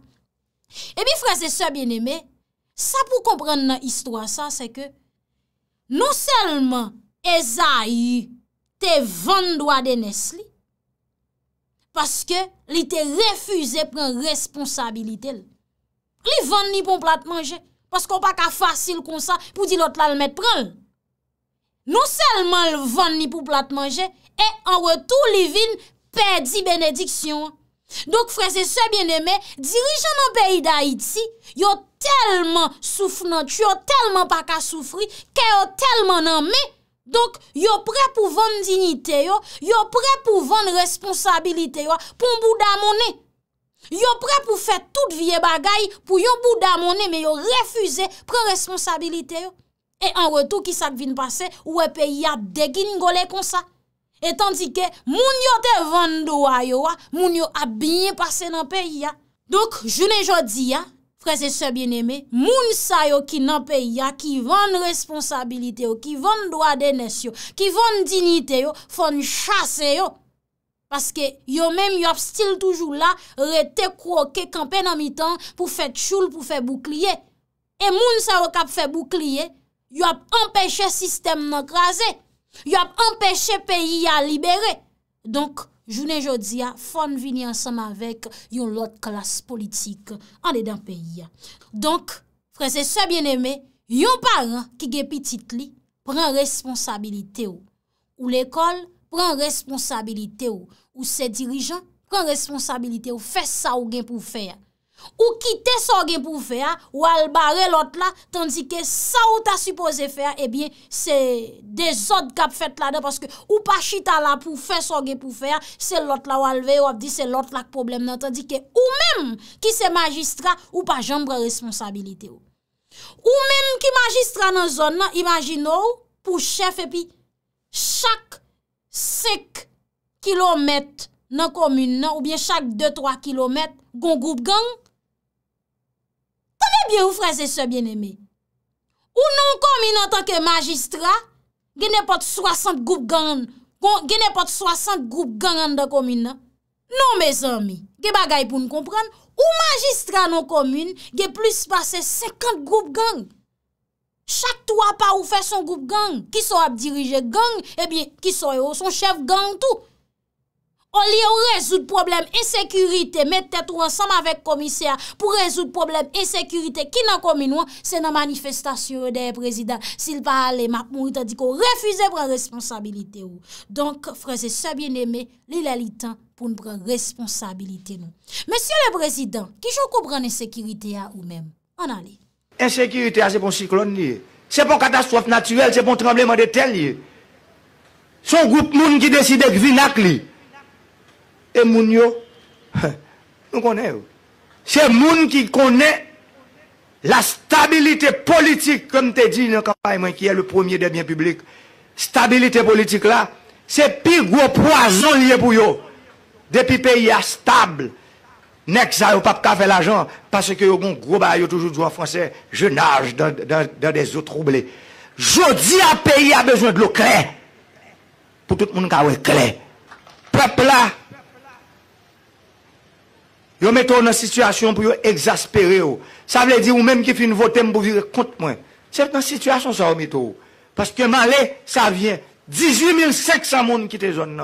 Ebyi frase se bieneme, sa pou komprende nan istwa sa, se ke, nou selman ezayi te vandwa denes li, paske li te refuze pren responsabilite l. Li vand ni pon plat manje. Pas kon pa ka fasil kon sa pou di lot la l met pral. Non selman l van ni pou plat manje, e anwe tou li vin pedi benediksyon. Donk freze se bieneme, dirijan nan peyi da iti, yo telman soufnan, tu yo telman pa ka soufri, ke yo telman nanme, donk yo pre pou van dinite yo, yo pre pou van responsabilite yo, pou mbou damone. Yo pre pou fè tout vie bagay pou yo boudamone me yo refuse pre responsabilite yo. E an retou ki sak vin pase, ou e peyi a degin gole kon sa. Etan dike, moun yo te van doa yo a, moun yo a binye pase nan peyi a. Dok, june jodi ya, prese se bieneme, moun sa yo ki nan peyi a ki van responsabilite yo, ki van doa de nes yo, ki van dignite yo, fon chase yo. Paske yo mèm yo ap stil toujou la rete kwo ke kampè nan mi tan pou fè tchoul pou fè boukliye. E moun sa wak ap fè boukliye, yo ap empèche sistem nan krasè. Yo ap empèche peyi a liberè. Donk, jounè jodi a fon vini ansam avèk yon lot klas politik anè dan peyi a. Donk, frè se sè bienèmè, yon paran ki gepi titli pren responsabilite ou. Ou l'ekol pren responsabilite ou. Ou se dirijan, pren responsabilite ou fè sa ou gen pou fè ya. Ou kite sa ou gen pou fè ya, ou albare lot la, tandike sa ou ta suppose fè ya, ebyen, se dezod kap fèt la de, paske ou pa chita la pou fè sa ou gen pou fè ya, se lot la ou alve, ou ap di se lot la k'poblèm nou, tandike ou menm ki se magistra, ou pa jen pren responsabilite ou. Ou menm ki magistra nan zon nan, imagine ou, pou chef epi, chak, sek, kilomet nan komyne nan, ou bien chak 2-3 kilomet, kon goup gang. Kame byen ou fraze se bieneme? Ou nan komyne an tanke magistra, genepot 60 goup gang, genepot 60 goup gang an dan komyne nan? Non, me zanmi. Ge bagay pou nou kompran. Ou magistra nan komyne, ge plus pase 50 goup gang. Chak 3 pa ou fe son goup gang. Ki so ap dirije gang, e bien ki so yo oh, son chef gang tout. On li yo rezout problem e sekurite, mette tou ansanm avek komise a pou rezout problem e sekurite ki nan komi nou, se nan manifestasyon de prezident. Sil pa ale, mak mou ita di ko refuze pran responsabilite ou. Donk, freze se bien eme, li la li tan pou nou pran responsabilite nou. Mesele prezident, ki joko pran e sekurite a ou men, an ale. E sekurite a se pon siklon li, se pon katastrof natyuel, se pon trembleman de tel li. Son goup moun ki deside kvi nak li. Et moun yo, nous connaissons. C'est moun qui connaît la stabilité politique, comme tu dit dans campagne, qui est le premier des biens publics. Stabilité politique là, c'est pire gros poison lié pour eux. Depuis pays est stable, Nek a pas faire l'argent, parce que il gros yo toujours français, je nage dans, des eaux troublées. Jodi à pays a besoin de l'eau claire. Pour tout le monde qui a clair. Peuple là, Yo mettez dans situation pour exaspérer. Ça veut dire ou même qui une voter pour vivre contre moi. C'est une situation ça mettez parce que malé ça vient 18 500 monde qui te zone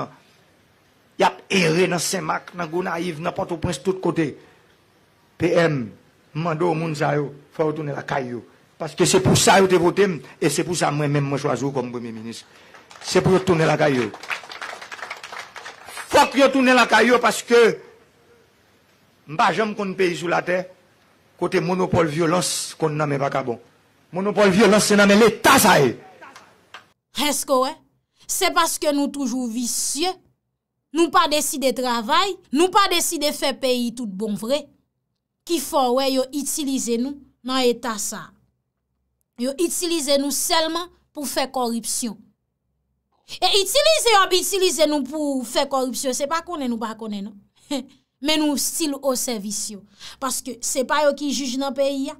Il Y a erré dans Saint-Marc, dans Gonaïve, dans Port-au-Prince tout côté. PM mando au monde ça il faut retourner la caille parce que c'est pour ça que vous voté et c'est pour ça que moi même je choisis comme premier ministre. C'est pour retourner la caille. Faut que retourner la caille parce que Mba jom kon peyi sou la te, kote monopole violans kon nan men baka bon. Monopole violans se nan men l'Etat sa e. Hesko we, se paske nou toujou visye, nou pa deside travay, nou pa deside fe peyi tout bon vre, ki for we yo itilize nou nan Eta sa. Yo itilize nou selman pou fe koripsyon. E itilize yo, itilize nou pou fe koripsyon, se pa konen ou pa konen nou. Men nou stil ou servisyon. Paske se pa yo ki juj nan peyi ya.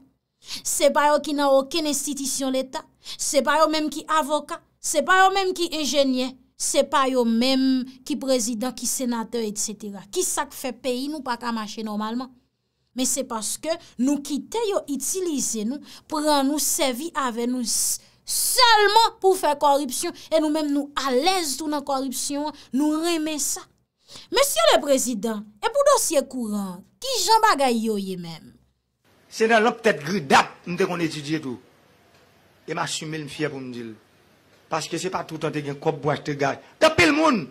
Se pa yo ki nan oken estitisyon l'Etat. Se pa yo menm ki avokat. Se pa yo menm ki enjenyen. Se pa yo menm ki prezident, ki senatèr, etc. Ki sak fe peyi nou pa kamache normalman. Men se paske nou kite yo itilize nou. Pren nou servi ave nou. Selman pou fe korupsyon. E nou menm nou alèz tou nan korupsyon. Nou remè sa. Monsier le prezident, epou dosye kouran, ki jamba ga yoye men. Se nan lop tet gri dat mwen te kon etidye tou, e m asume l m fye pou m dil. Paske se pa toutan te gen kop bwaj te gaz. Depil moun,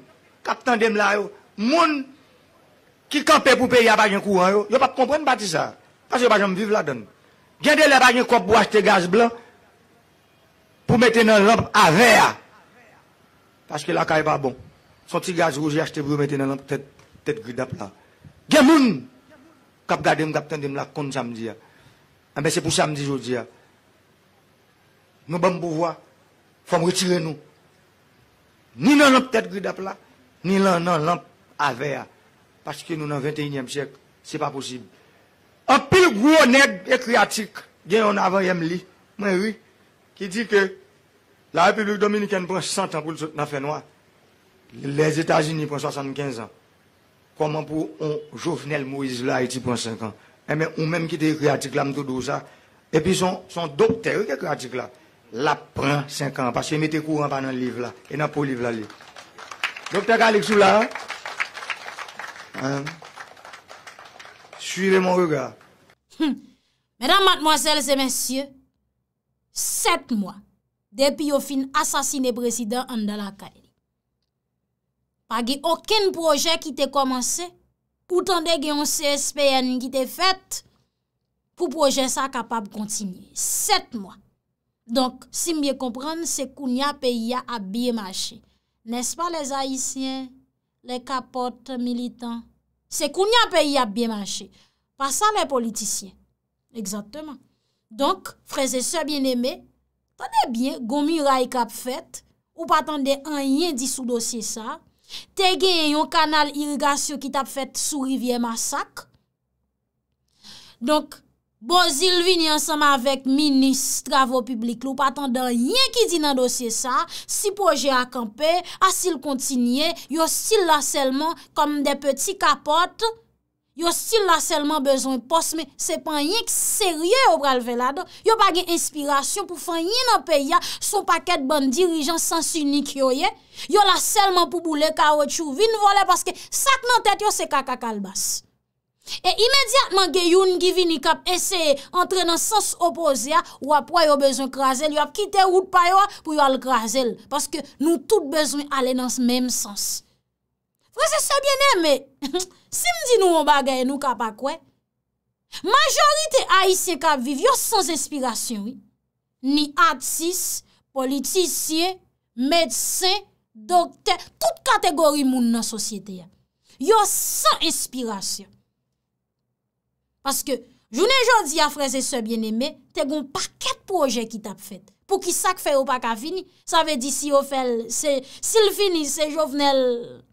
kapten dem la yo, moun ki kampe pou pe ya pa gen kouran yo, yo pa kompren pati sa, paske pa jom viv la den. Gen dele pa gen kop bwaj te gaz blan pou mette nan lop avea. Paske la ka e pa bon. son petit gaz rouge acheté pour mettre dans la tête tête gris là. Gen moun kap gade m kap tende m la compte samedi ya. Ah ben c'est pour samedi aujourd'hui ya. Nous bon pouvoir faut retirer nous. Ni dans la tête gridable, là, ni dans la lampe verre, parce que nous dans le 21e siècle, n'est pas possible. Un pile gros nègre et créatique, a un avant hier li, qui dit que la République dominicaine prend 100 ans pour le faire noir. Les États-Unis prennent 75 ans. Comment pour un Jovenel Moïse là, il prend 5 ans Eh bien, on même qui était créatif là, tout ça. Et puis son, son docteur qui est l'article là, la prend 5 ans. Parce qu'il mettait courant dans le livre là. Et dans le livre là. Docteur Alexou là. Hein? Hein? Suivez mon regard. Hum. Mesdames, mademoiselles et messieurs, 7 mois depuis au fin assassiné président Andalakaï. pa ge okin proje ki te komanse, ou tan de ge yon CSPN ki te fete, pou proje sa kapab kontinye. Sète mwa. Donk, si mbyen kompran, se koun ya peyi ya ap biye mache. Nes pa les haisyen, les kapot, militant, se koun ya peyi ya ap biye mache. Pas sa mwen politisyen. Eksatman. Donk, freze se bien eme, tan de byen gomi ray kap fete, ou pa tan de an yin di sou dosye sa, Tè gen yon kanal irrigasyon ki tap fèt sou rivye masak. Donk, bon zil vini ansama avèk minis travò publik loup, atan dan yen ki di nan dosye sa, sipoje akampe, asil kontinye, yon sil la selman kom de peti kapote. Yo stil la selman bezwen pos me sepan yik serye yo pral vela do. Yo bagen inspirasyon pou fanyen apeya son paket ban dirijan sansunik yo ye. Yo la selman pou boule karo chou vin vole paske sak nan tet yo se kakakal bas. E imediatman ge youn givi ni kap eseye entre nan sens opoze ya. Ou apwa yo bezwen krasel, yo apkite wout paywa pou yo al krasel. Paske nou tout bezwen ale nan se menm sens. Frase se bienem me. Si m di nou m bagay nou kapakwe, majorite a isye kap viv, yo sans espirasyon, ni artis, politisye, medse, dokte, tout kategori moun nan sosyete ya. Yo sans espirasyon. Paske, jounen jodi a freze se bieneme, te goun paket proje ki tap fet. Po ki sak fe ou pak avini, sa ve di si yo fel, se sil fini, se jovenel...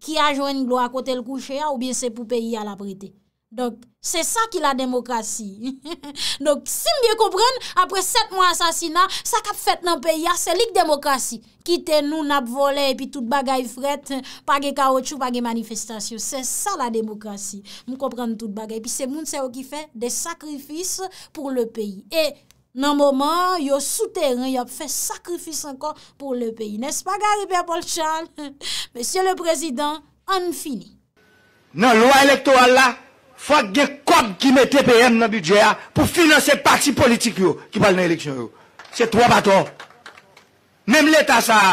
Ki ajoen glo akote l kouche ya ou bien se pou peyi ya la prete. Donk, se sa ki la demokrasi. Donk, si mbyen kompren apre set mwa asasina, sa kap fet nan peyi ya, se lik demokrasi. Kite nou nap vole, pi tout bagay fret, pa ge kaotchu, pa ge manifestasyon. Se sa la demokrasi. M kompren tout bagay. Pi se moun se yo ki fe de sakrifis pou le peyi. E Nan mouman, yo souteran, yo fè sakrifis ankon pou le peyi. Nè s'pa Garibia Bolchan? Mèsyè le prezidant, an fini. Nan lwa elektoran la, fwa ge koum ki mè TPM nan bidye a, pou finanse parti politik yo ki bal nan eleksyon yo. Se 3 baton. Mèm l'Etat sa a.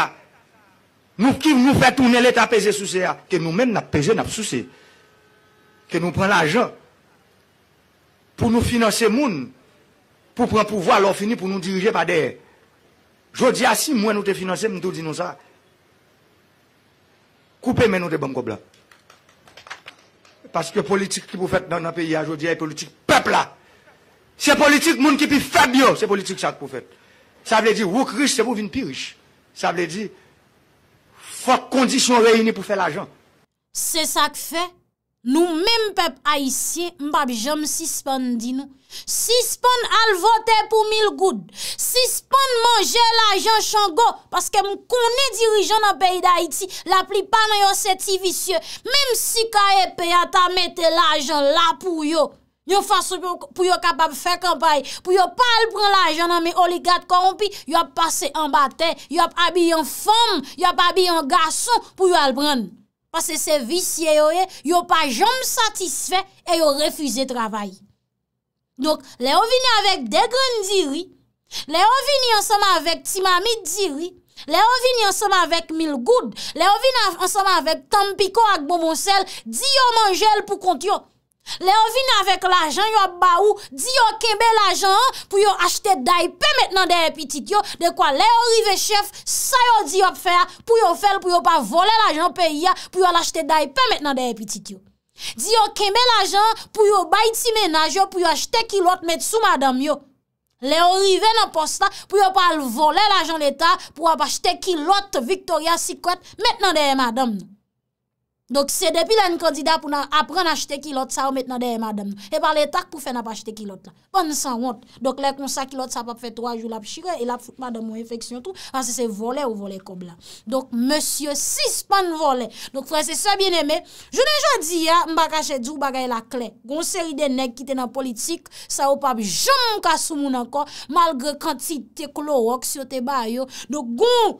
Nou kiv nou fè toune l'Etat peze sou se a. Ke nou men na peze nap sou se. Ke nou pren la jan. Pou nou finanse moun. pour prendre pouvoir, alors fini pour nous diriger par derrière. Je dis à ah, si moi nous te financer, nous disons ça. Coupez mais nous te banque Parce que politique qui vous faites dans notre pays aujourd'hui ah, est eh, politique peuple là. C'est politique monde qui puis Fabio, c'est politique ça que vous faites. Ça veut dire, vous riche, c'est vous êtes plus riche. Ça veut dire, faut conditions réunies pour faire l'argent. C'est ça que fait Nou menm pep Aisyen, mbap jom sispon di nou. Sispon alvote pou mil goud. Sispon manje la jan chango. Paske mkouni dirijon an peyi da Aiti, la plipan an yo seti visye. Mem si ka e peyata mette la jan la pou yo. Nyon fason pou yo kapap fe kampaye. Pou yo pa alpren la jan an me oligat konpi, yo ap pase an baten, yo ap abi yon fom, yo ap abi yon gason pou yo alpren nou. Pase se visye yo e, yo pa jom satisfe e yo refuze travay. Donk, le yo vini avek degren diri, le yo vini ansama avek timami diri, le yo vini ansama avek mil goud, le yo vini ansama avek tampiko ak bomon sel, di yo manjel pou kont yo. Lè yo vine avèk l'ajan yo ap ba ou, di yo kembe l'ajan pou yo achte dayi pe mèt nan de epitit yo. De kwa lè yo rive chef, sa yo di yo ap fè a pou yo fèl pou yo pa vole l'ajan pe iya pou yo l'achte dayi pe mèt nan de epitit yo. Di yo kembe l'ajan pou yo bay ti menaj yo pou yo achte kilot mèt sou madame yo. Lè yo rive nan posta pou yo pa vole l'ajan l'Etat pou yo ap achte kilot Victoria Secret mèt nan de epitit yo. Donk se depi la n kandida pou nan apren achete kilot sa ou met nan deye madame. E pa le tak pou fe nan ap achete kilot la. Pan bon san wot. Donk le kon sa kilot sa pape fe 3 jou lap chire. E lap foute madame ou infeksyon tout. An se se vole ou vole kob la. Donk monsye 6 pan vole. Donk fwese se bieneme. Je ne jodi ya mbakache djou bagaye la kle. Gon seri de nek kite nan politik. Sa ou pape jamon kasou moun an kon. Malgre kantite te klo wak si yo te bayo. Donk gon...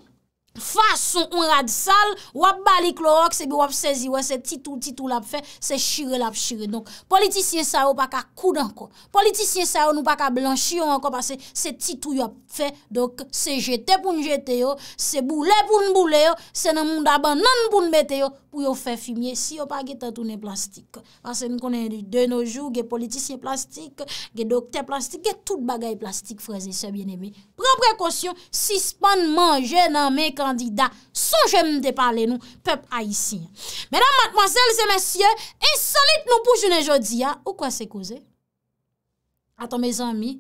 Fason, ou rad sal, wap balik lorok, sebe wap sezi, wap se titou titou lap fe, se shire lap shire. Donk, politisyen sa ou pa ka koudan ko. Politisyen sa ou nou pa ka blanchi yo anko, pa se titou yo ap fe. Donk, se jete pou nou jete yo, se boule pou nou boule yo, se nan moun daban nan pou nou bete yo, pou yo fe fimiye si yo pa ge tatounen plastik. Pase nou konen de nou jou, ge politisyen plastik, ge dokte plastik, ge tout bagay plastik fraze sebe yenebe. prekosyon si span manje nan men kandida sou jem de parle nou pep a yisi. Mèdam, matmazèl, zè mèsyè, esanit nou pou jounen jodi ya, ou kwa se kouze? Atan mè zami,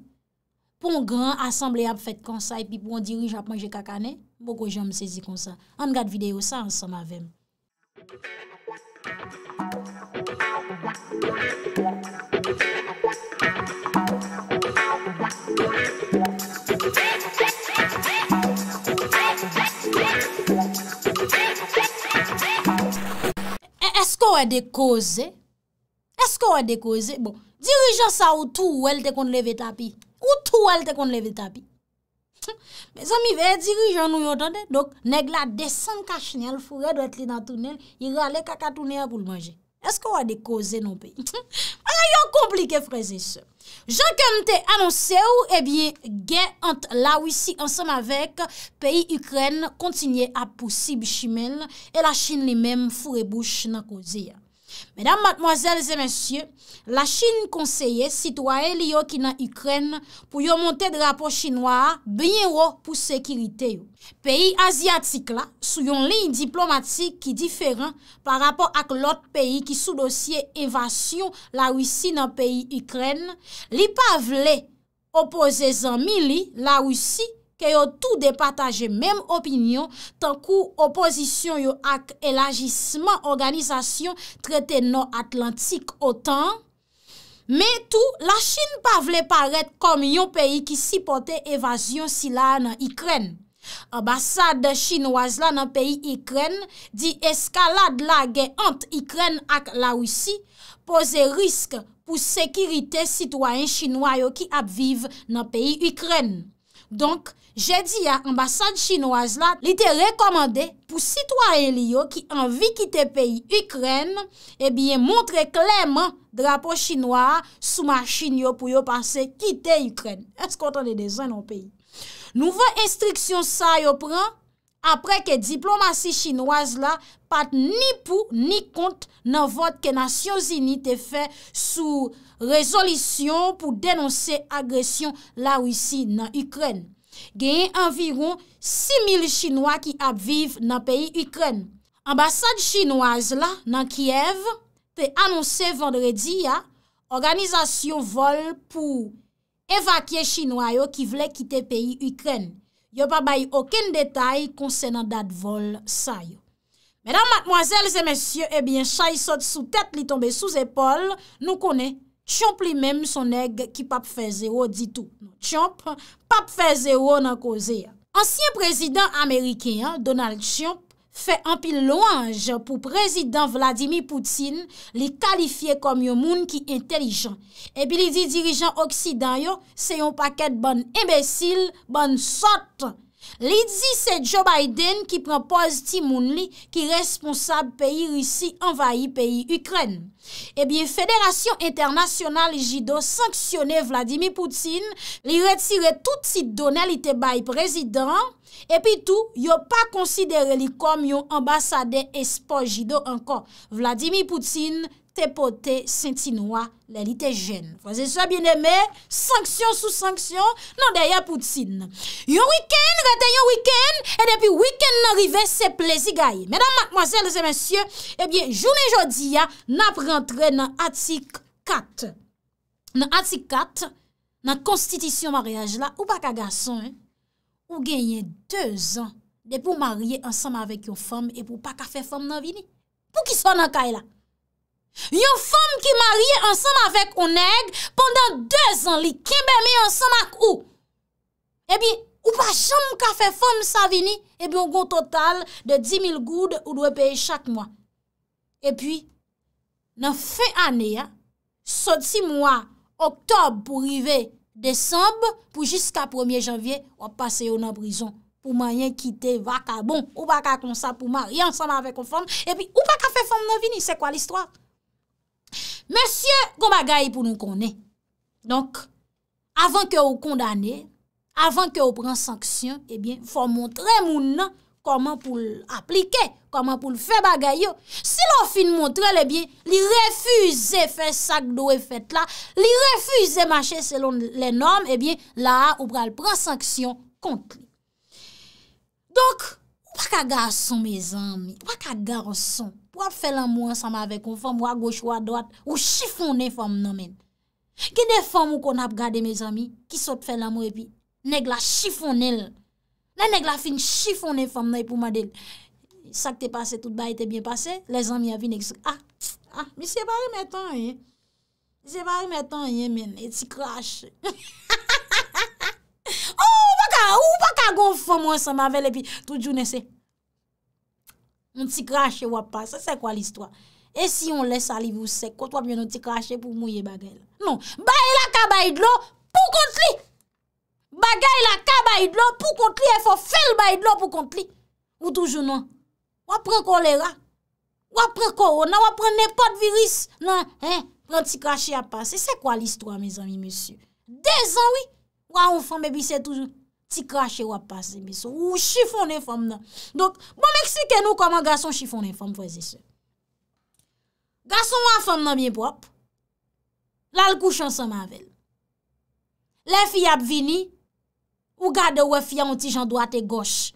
pon gran asamble ap fèt konsay, pi pou an dirij ap manje kakane, bo kou jom sezi konsay. An gade videyo sa ansam avem. Mèdam, matmazèl, zè mèsyè, wè de koze? Eske wè de koze? Bon, dirijan sa ou tou wèl te kon leve tapi? Ou tou wèl te kon leve tapi? Bez ami, wè dirijan nou yotande? Dok, neg la desen kache nye l fure, dwe tli nan tunel, yi rale kaka tunel pou l manje. Eske wè de koze nou pe? A, yon komplike freze se. Jean Kemte anonse ou ebyen eh gen ant lawisi ansam avek peyi Ukren kontinye ap posib shimel e la chine li men fure bouch nan kouziya. Mesdames, mademoiselles et messieurs, la Chine conseille citoyen li yo ki nan Ukraine pou yo monte de rapport chinois benye yo pou sekirite yo. Peyi asyatik la sou yon li diplomatik ki diferan pa rapor ak lot peyi ki sou dosye evasyon la wisi nan peyi Ukraine, li pa vle opose zanmi li la wisi. ke yo tou de pataje menm opinyon tan kou oposisyon yo ak elajisman organizasyon trete non atlantik otan. Me tou, la Chine pa vle paret kom yon peyi ki sipote evasyon sila nan Ikren. Abasade chinoaz la nan peyi Ikren, di eskalad la gen ant Ikren ak la wisi, pose risk pou sekirite sitwayen chinoay yo ki apviv nan peyi Ikren. Donk, Je di ya ambasan chinoaz la, li te rekomande pou sitwaen li yo ki anvi kite peyi Ukren, e eh biye montre kleman grapo chinoa souman chini yo pou yo pase kite Ukren. Esk kontan de dejan nan peyi. Nouve instriksyon sa yo pran, apre ke diplomasi chinoaz la, pat ni pou ni kont nan vot ke nasyon zini te fe sou rezolisyon pou denonse agresyon la wisi nan Ukren. genye environ 6.000 chinois ki apviv nan peyi Ukren. Ambasade chinoise la nan Kiev te anonsè vendredi ya organizasyon vol pou evakye chinois yo ki vle kite peyi Ukren. Yo pa bayi oken detay konsenant dat vol sa yo. Mèdam matmoazèl zè mèsyè, ebyen eh chay sot sou tèt li tombe sou zèpol, nou konè. Chomp li menm son neg ki pap fe zero ditou. Non, Chomp, pap fe zero nan koze. Ansyen prezident Amerike, Donald Chomp, fe ampil louange pou prezident Vladimir Poutine li kalifiye kom yo moun ki entelijan. E bi li di dirijan oksidan yo, se yon paket bon emesil, bon sot. Li dzi se Joe Biden ki pranpoz ti moun li ki responsab peyi risi envayi peyi Ukren. Ebyen FEDERASYON INTERNASYONAL JIDO SANKSYONE VLADIMI POUTIN, li retire tout si donen li te bayi prezident, epi tou yo pa konsidere li kom yon ambasade espo JIDO anko VLADIMI POUTIN, Fepote, Saint-Inoi, lalite jen. Fase sou a bineme, sanksyon, sous-sanksyon, nan daya poutin. Yon wiken, rete yon wiken, e depi wiken nan rive, se plezi gaye. Medan, mademoiselle, se mensyon, ebyen, eh jounen jodi ya, nan prentre nan atik kat. Nan atik kat, nan konstitisyon maryaj la, ou pa ka gason, ou genyen 2 an, de pou marye ansanman vek yon fom, e pou pa ka fe fom nan vini. Pou ki son nan kaye la? Yon fom ki marye ansanm avèk onèk Pendan 2 an li Kèmèmè ansanm ak ou Ebi eh ou pa chanm ka fè fom sa vini Ebi eh ou go total De 10.000 goud ou dwe peye chak mwa Ebi Nan fè anè Soti mwa Oktob pou rive desamb Pou jiska 1 janvye Ou pase yo nan brison Pou mayen kite vakabon Ou pa ka kon sa pou marye ansanm avèk on fom Ebi ou pa ka fè fom nan vini Se kwa l'istwa? Mèsyè kon bagay pou nou konè. Donk, avan ke ou kondane, avan ke ou pren sanksyon, ebyen, fò montre moun nan koman pou l'aplike, koman pou l'fè bagay yo. Se lò fin montre lè, ebyen, li refüze fè sak do e fèt la, li refüze mâche selon lè nom, ebyen, la ou pral pren sanksyon kont lè. Donk, wak a gason mè zanmi, wak a gason. Ou ap fè l'amou ansama avè kon fèm ou non, a goch ou a doat ou chifonè fèm nan men. Kè ne fèm ou kon ap gade mè zami ki sot fè l'amou epi? Nèk la chifonè lè. Nèk la fin chifonè fèm nan epi ou madèl. Sak te pase tout baye te bien pase, lè zami avè nèk sè. Ah, ah, mi se bari mè tan yè. Mi se bari mè tan yè men, eti krashe. Oh, ou baka, ou baka kon fèm ou ansama avè lè epi tout jounè se. Mwen ti krashe wap pase, se se kwa l'istwa? E si yon lè saliv ou sek, kwa to ap yon ti krashe pou mouye bagay la? Non, bagay la ka bayi dlo pou kont li! Bagay la ka bayi dlo pou kont li, e fò fel bayi dlo pou kont li! Ou toujou nan? Wap pren kolera? Wap pren korona? Wap pren nepot virus? Nan, he? Mwen ti krashe wap pase, se se kwa l'istwa, mes ami, mesyou? De zan wè? Wap oufan, bebi, se toujou nan? Ti krashe wap pase mi so. Ou chifon e fom nan. Donk, bon miksike nou koman gason chifon e fom vwese se. Gason wap fom nan mwen bwop. Lal kou chan seman vel. Le fi ap vini. Ou gade wap e fi an ti jan doate gos.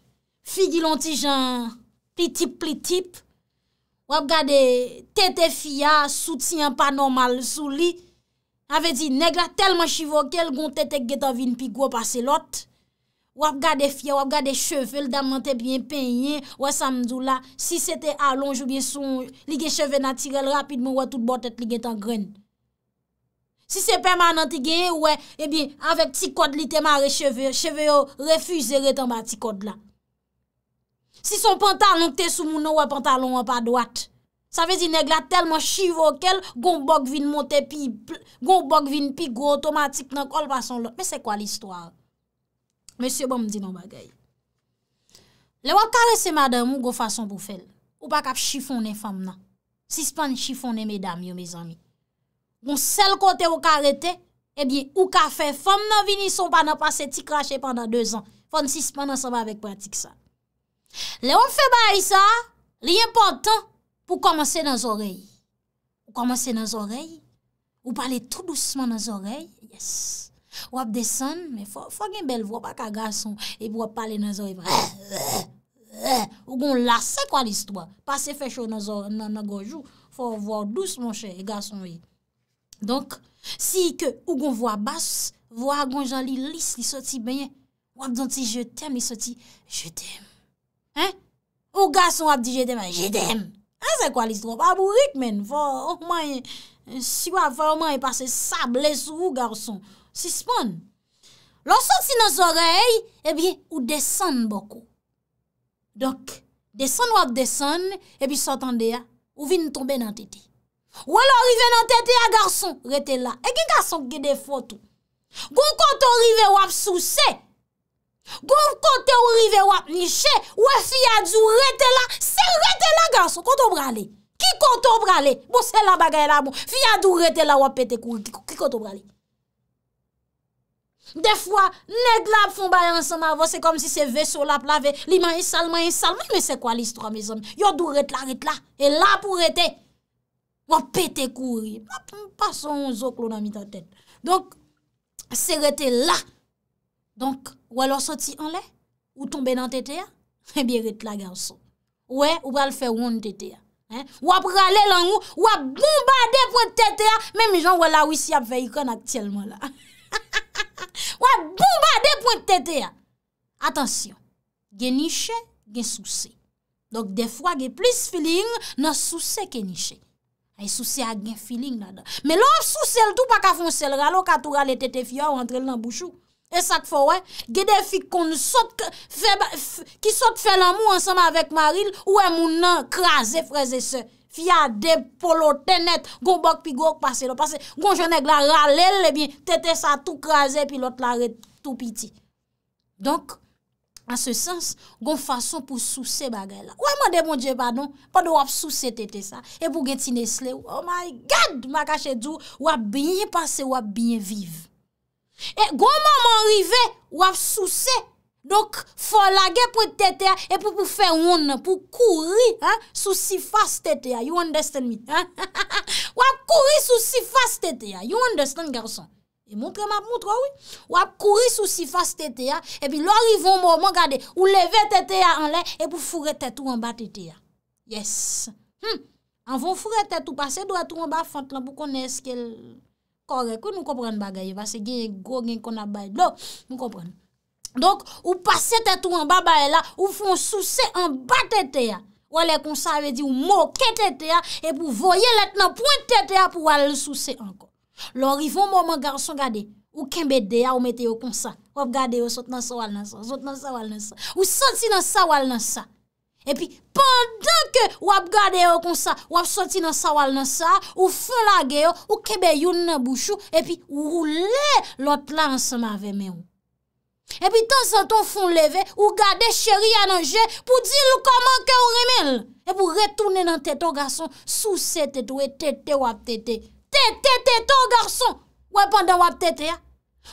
Fi gil an ti jan plitip plitip. Wap gade tete fi an soutyen pa normal sou li. A ve di negla telman chivo ke lgon tete gata vin pi gwo pase lote. Wap gade fye, wap gade cheve, l daman te bien peye, wap samdou la. Si se te alonj ou bie son li gen cheve natirel, rapid mwen wap tout botet li gen tan gren. Si se penman nan te gen, we, ebi, eh avek ti kod li te mare cheve, cheve yo refuze re tan ba ti kod la. Si son pantalon te sou mouno, wap pantalon wap pa dwat. Sa vezi negla telman chivo kel, goun bok vin monte pi, goun bok vin pi go otomatik nan kol pa son lo. Me se kwa l istwara? Mesye bon mdi nan bagay Le wak kare se madan mou go fason pou fel Ou pa kap chifon ne fam nan Sispan chifon ne medam yo me zami Bon sel kote wak karete Ebyen eh ou ka fe Fam nan vini son pa nan pase ti krashe Pendan 2 an Fon sispan nan se va vek pratik sa Le wak fe bay sa Li important pou komanse nan zorey Ou komanse nan zorey Ou pale tout douceman nan zorey Yes Wap desen, me fwa gen bel, wap ak a gason, e wap pale nan zon, e vre, e vre, e vre, ou gon lase kwa list wap, pase fechou nan zon, nan nan gojou, fwa wap douz monshe, e gason yi. Donk, si ke ou gon wap bas, wap gon jan li lis, li soti benye, wap don ti je tem, li soti, je tem. Hein? Ou gason wap di je tem, jedem. Hein se kwa list wap? Abou rik men, fwa, okman, si wap fwa okman, e pase sable sou ou gason. Sispon. Lorsan si nan zorey, ebi, eh ou desan bokou. Dok, desan wap desan, ebi sotan deya, ou vin tombe nan tete. Ou alo rive nan tete a garson, rete bon, la. Egi garson gede fotou. Goun konton rive wap sou se. Goun konton rive wap ni se. Ou e fiyadou rete la. Se rete la garson, konton brale. Ki konton brale. Mwen se la bagay la moun. Fiyadou rete la wap pete kou. Ki konton brale. De fwa, ne glap foun bayan se mavo, se kom si se vesou la plave, li man yi sal, man yi sal, me se kwa listro, me zon, yo dou ret la, ret la, e la pou ret te, wap pete kouri, wap, pason, zoklo nan mi ta tete. Donk, se ret te la, donk, wala soti anle, ou tombe nan tete ya, me bi ret la, gansou. Ou e, ou wale fe won tete ya. Wap rale lan ou, wap bombade pou tete ya, me mi jan wala wisi ap fe ikon ak tjelman la. Ouak, bumba, de pointe tete ya. Atensyon, gen niche, gen souce. Dok defwa gen plis filin, nan souce gen niche. E souce a gen filin nan nan. Me lor souce l tout pa ka fonsel, ralo ka toura le tete fya ou entre l nan bouchou. E sak fwa we, gede fi kon sot, ki sot felan mou ansama vek maril, oue moun nan, kras e freze se. Fya deb polo tenet, Gon bok pi gok pase, Gon jeneg la ralel, eh Tete sa tou kraze, Pi lot la ret tou piti. Donk, an se sens, Gon fason pou souse bagay la. Ou e man debon dje ba non, Pan ou ap souse tete sa, E pou geti nesle, Ou ap binye passe, Ou ap binye vive. E gonman man rive, Ou ap souse, Donk folage pou tete ya, epi pou fè yon, pou kouri sou sifas tete ya. You understand me? Wap kouri sou sifas tete ya. You understand, garson? Montre map, montre wè. Wap kouri sou sifas tete ya, epi lò rivon mò, mò gade, ou leve tete ya an lè, epi pou fure tete yon ba tete ya. Yes. An von fure tete yon ba, se dwa tete yon ba fante la pou konè skèl kore. Kou nou kompren bagaye, vase genye gro genye konabay. Nou, nou kompren. Donk, ou pase tetou an baba e la, ou fon souse an ba tete ya. Wale konsa ave di ou moket tete ya, ep ou voye let nan pointe tete ya pou wale souse anko. Lor, yon mou mou mou garso gade, ou kembe de ya ou mete yo konsa. Wap gade yo sot nan sa wal nan sa, sot nan sa wal nan sa. Ou soti nan sa wal nan sa. Epi, pandan ke wap gade yo konsa, wap soti nan sa wal nan sa, ou fon la ge yo, ou kebe yon nan bouchou, epi, ou roule lot la ansa mave men yo. E pi tan san ton fon leve ou gade cheri ananje pou di lou koman ke ou remen. E pou retoune nan tete ou gason, sou sete ou tete wap tete. Tete tete ou gason, wap an dan wap tete ya.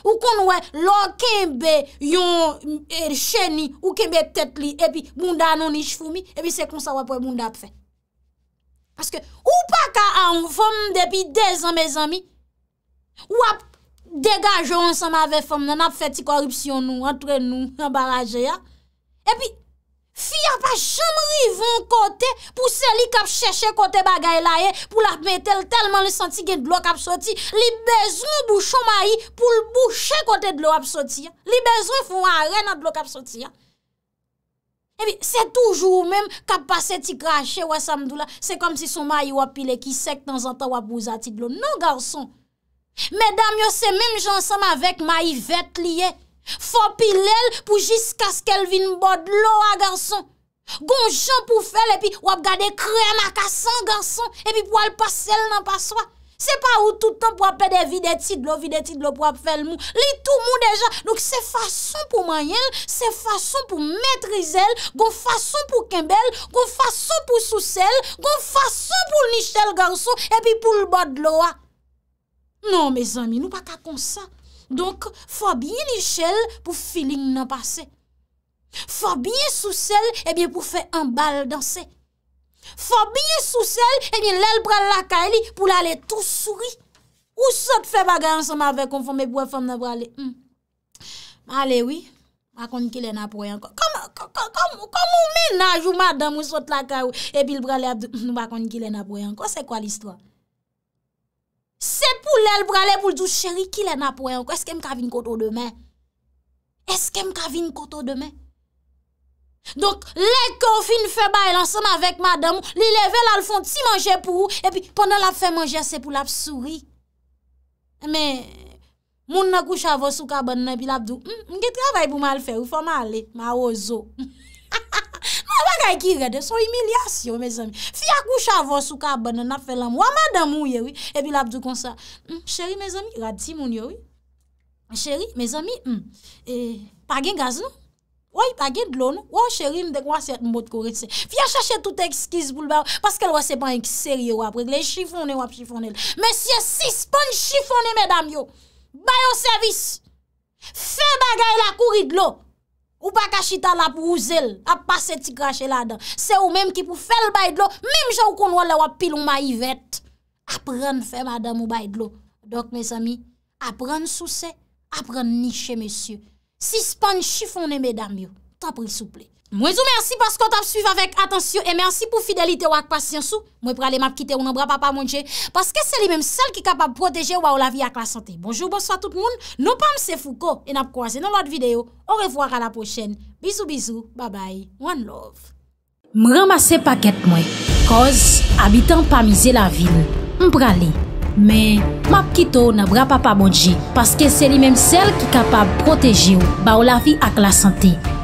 Ou kon wè lò kembe yon er, cheni ou kembe tetli e pi bunda anon i chfoumi, e pi se kon sa wap wè bunda ap fe. Paske ou pa ka an fon depi de zan me zan mi, wap tete. Dega joun sa ma ve fom nan ap feti korupsyon nou, entre nou, baraje ya. E pi, fi ap pa chanm rivon kote, pou se li kap cheshe kote bagay la ye, pou la ap metel telman li santi gen dlo kap soti. Li bezon bou chon ma yi, pou l bou chekote dlo ap soti ya. Li bezon foun a re nan dlo kap soti ya. E pi, se toujou ou menm, kap pase ti krashe wa samdou la, se kom si sou ma yi wapile ki sek tan zantan wap ouzati dlo nan garson. Medam yo se menm jansanm avek ma Yvette liye Fopil el pou jiska skelvin bod loa ganson Gon jan pou fel epi wap gade krema kason ganson Epi pou al pasel nan paswa Se pa ou toutan pou apede vide titlo Vide titlo pou ap fel mou Li tou mou deja Donc se fason pou mayel Se fason pou metrizel Gon fason pou kembel Gon fason pou sousel Gon fason pou l'nichel ganson Epi pou l'bod loa Non, me zami, nou pa ka konsan. Donk, fobiye li chel pou filin nan pase. Fobiye sou sel, ebyen eh pou fe an bal danse. Fobiye sou sel, ebyen eh lèl bral laka ely pou lale tou suri. Ou sot fe bagay ansan ma ve konfo me bwe fom nan brale. Ale, oui, bakon ki lè napoy anko. Kama, kama, kama, kama ou menaj ou madan mousot laka ou. Ebyen brale, bakon ki lè napoy anko. Se kwa l'istwa? Se pou lèl pralè pou l'dou chèri ki lè na pou enkou, eske mk avin koto demè? Eske mk avin koto demè? Donk lèkò fin fè bay lansèm avèk madèm, li lèvèl al fon ti manjè pou ou, epi pandèl ap fè manjè se pou lap souri. Mè, moun nan kou chavò sou kabanè, pi lap dò, hmm, mwen gè travèl pou mal fè ou, fòm a lè, ma ozo. Awa gaye ki redè, son imilyasyon, me zami. Fi akou chavons ou ka banan ap fè lam, waman dan mouye, e pi la ap dou konsa. Hmm, chéri, me zami, rad ti moun yo? Chéri, me zami, hmm, eh, pagyen gaz nou? Woy, pagyen dlo nou? Woy, oh, chéri, mdek wanset mbot koritse. Fi a chache tout ekskiz pou lba wap, paske lwa se pan ek seri wap, wap chifon el. Mè sè siss, pon chifon e mè dam yo, bayo servis, fè bagay la kouri dlo. Ou pa kachita la pou ouzel, ap pase ti krashe la dan. Se ou menm ki pou fel baydlo, menm jan ou kon wale wap pilou ma yivet. Aprende fe madam ou baydlo. Dok mes ami, aprende souse, aprende niche mesyou. Si spanj chifon e medam yo, tapri souple. Mwen sou mersi pas kon tap suiv avèk atensyon E mersi pou fidelite wak pasyansou Mwen prale map kite ou nan bra non pa e pa mounje Paske se li menm sel ki kapab proteje ou ba ou la vi ak la sante Bonjou bonso a tout moun Non pa mse fou ko en ap kroase nan lot videyo Orevoar a la pochen Bizou bizou, babay, one love Mwen ramase paket mwen Koz, abitan pa mize la vil Mprale Men, map kite ou nan bra pa pa mounje Paske se li menm sel ki kapab proteje ou Ba ou la vi ak la sante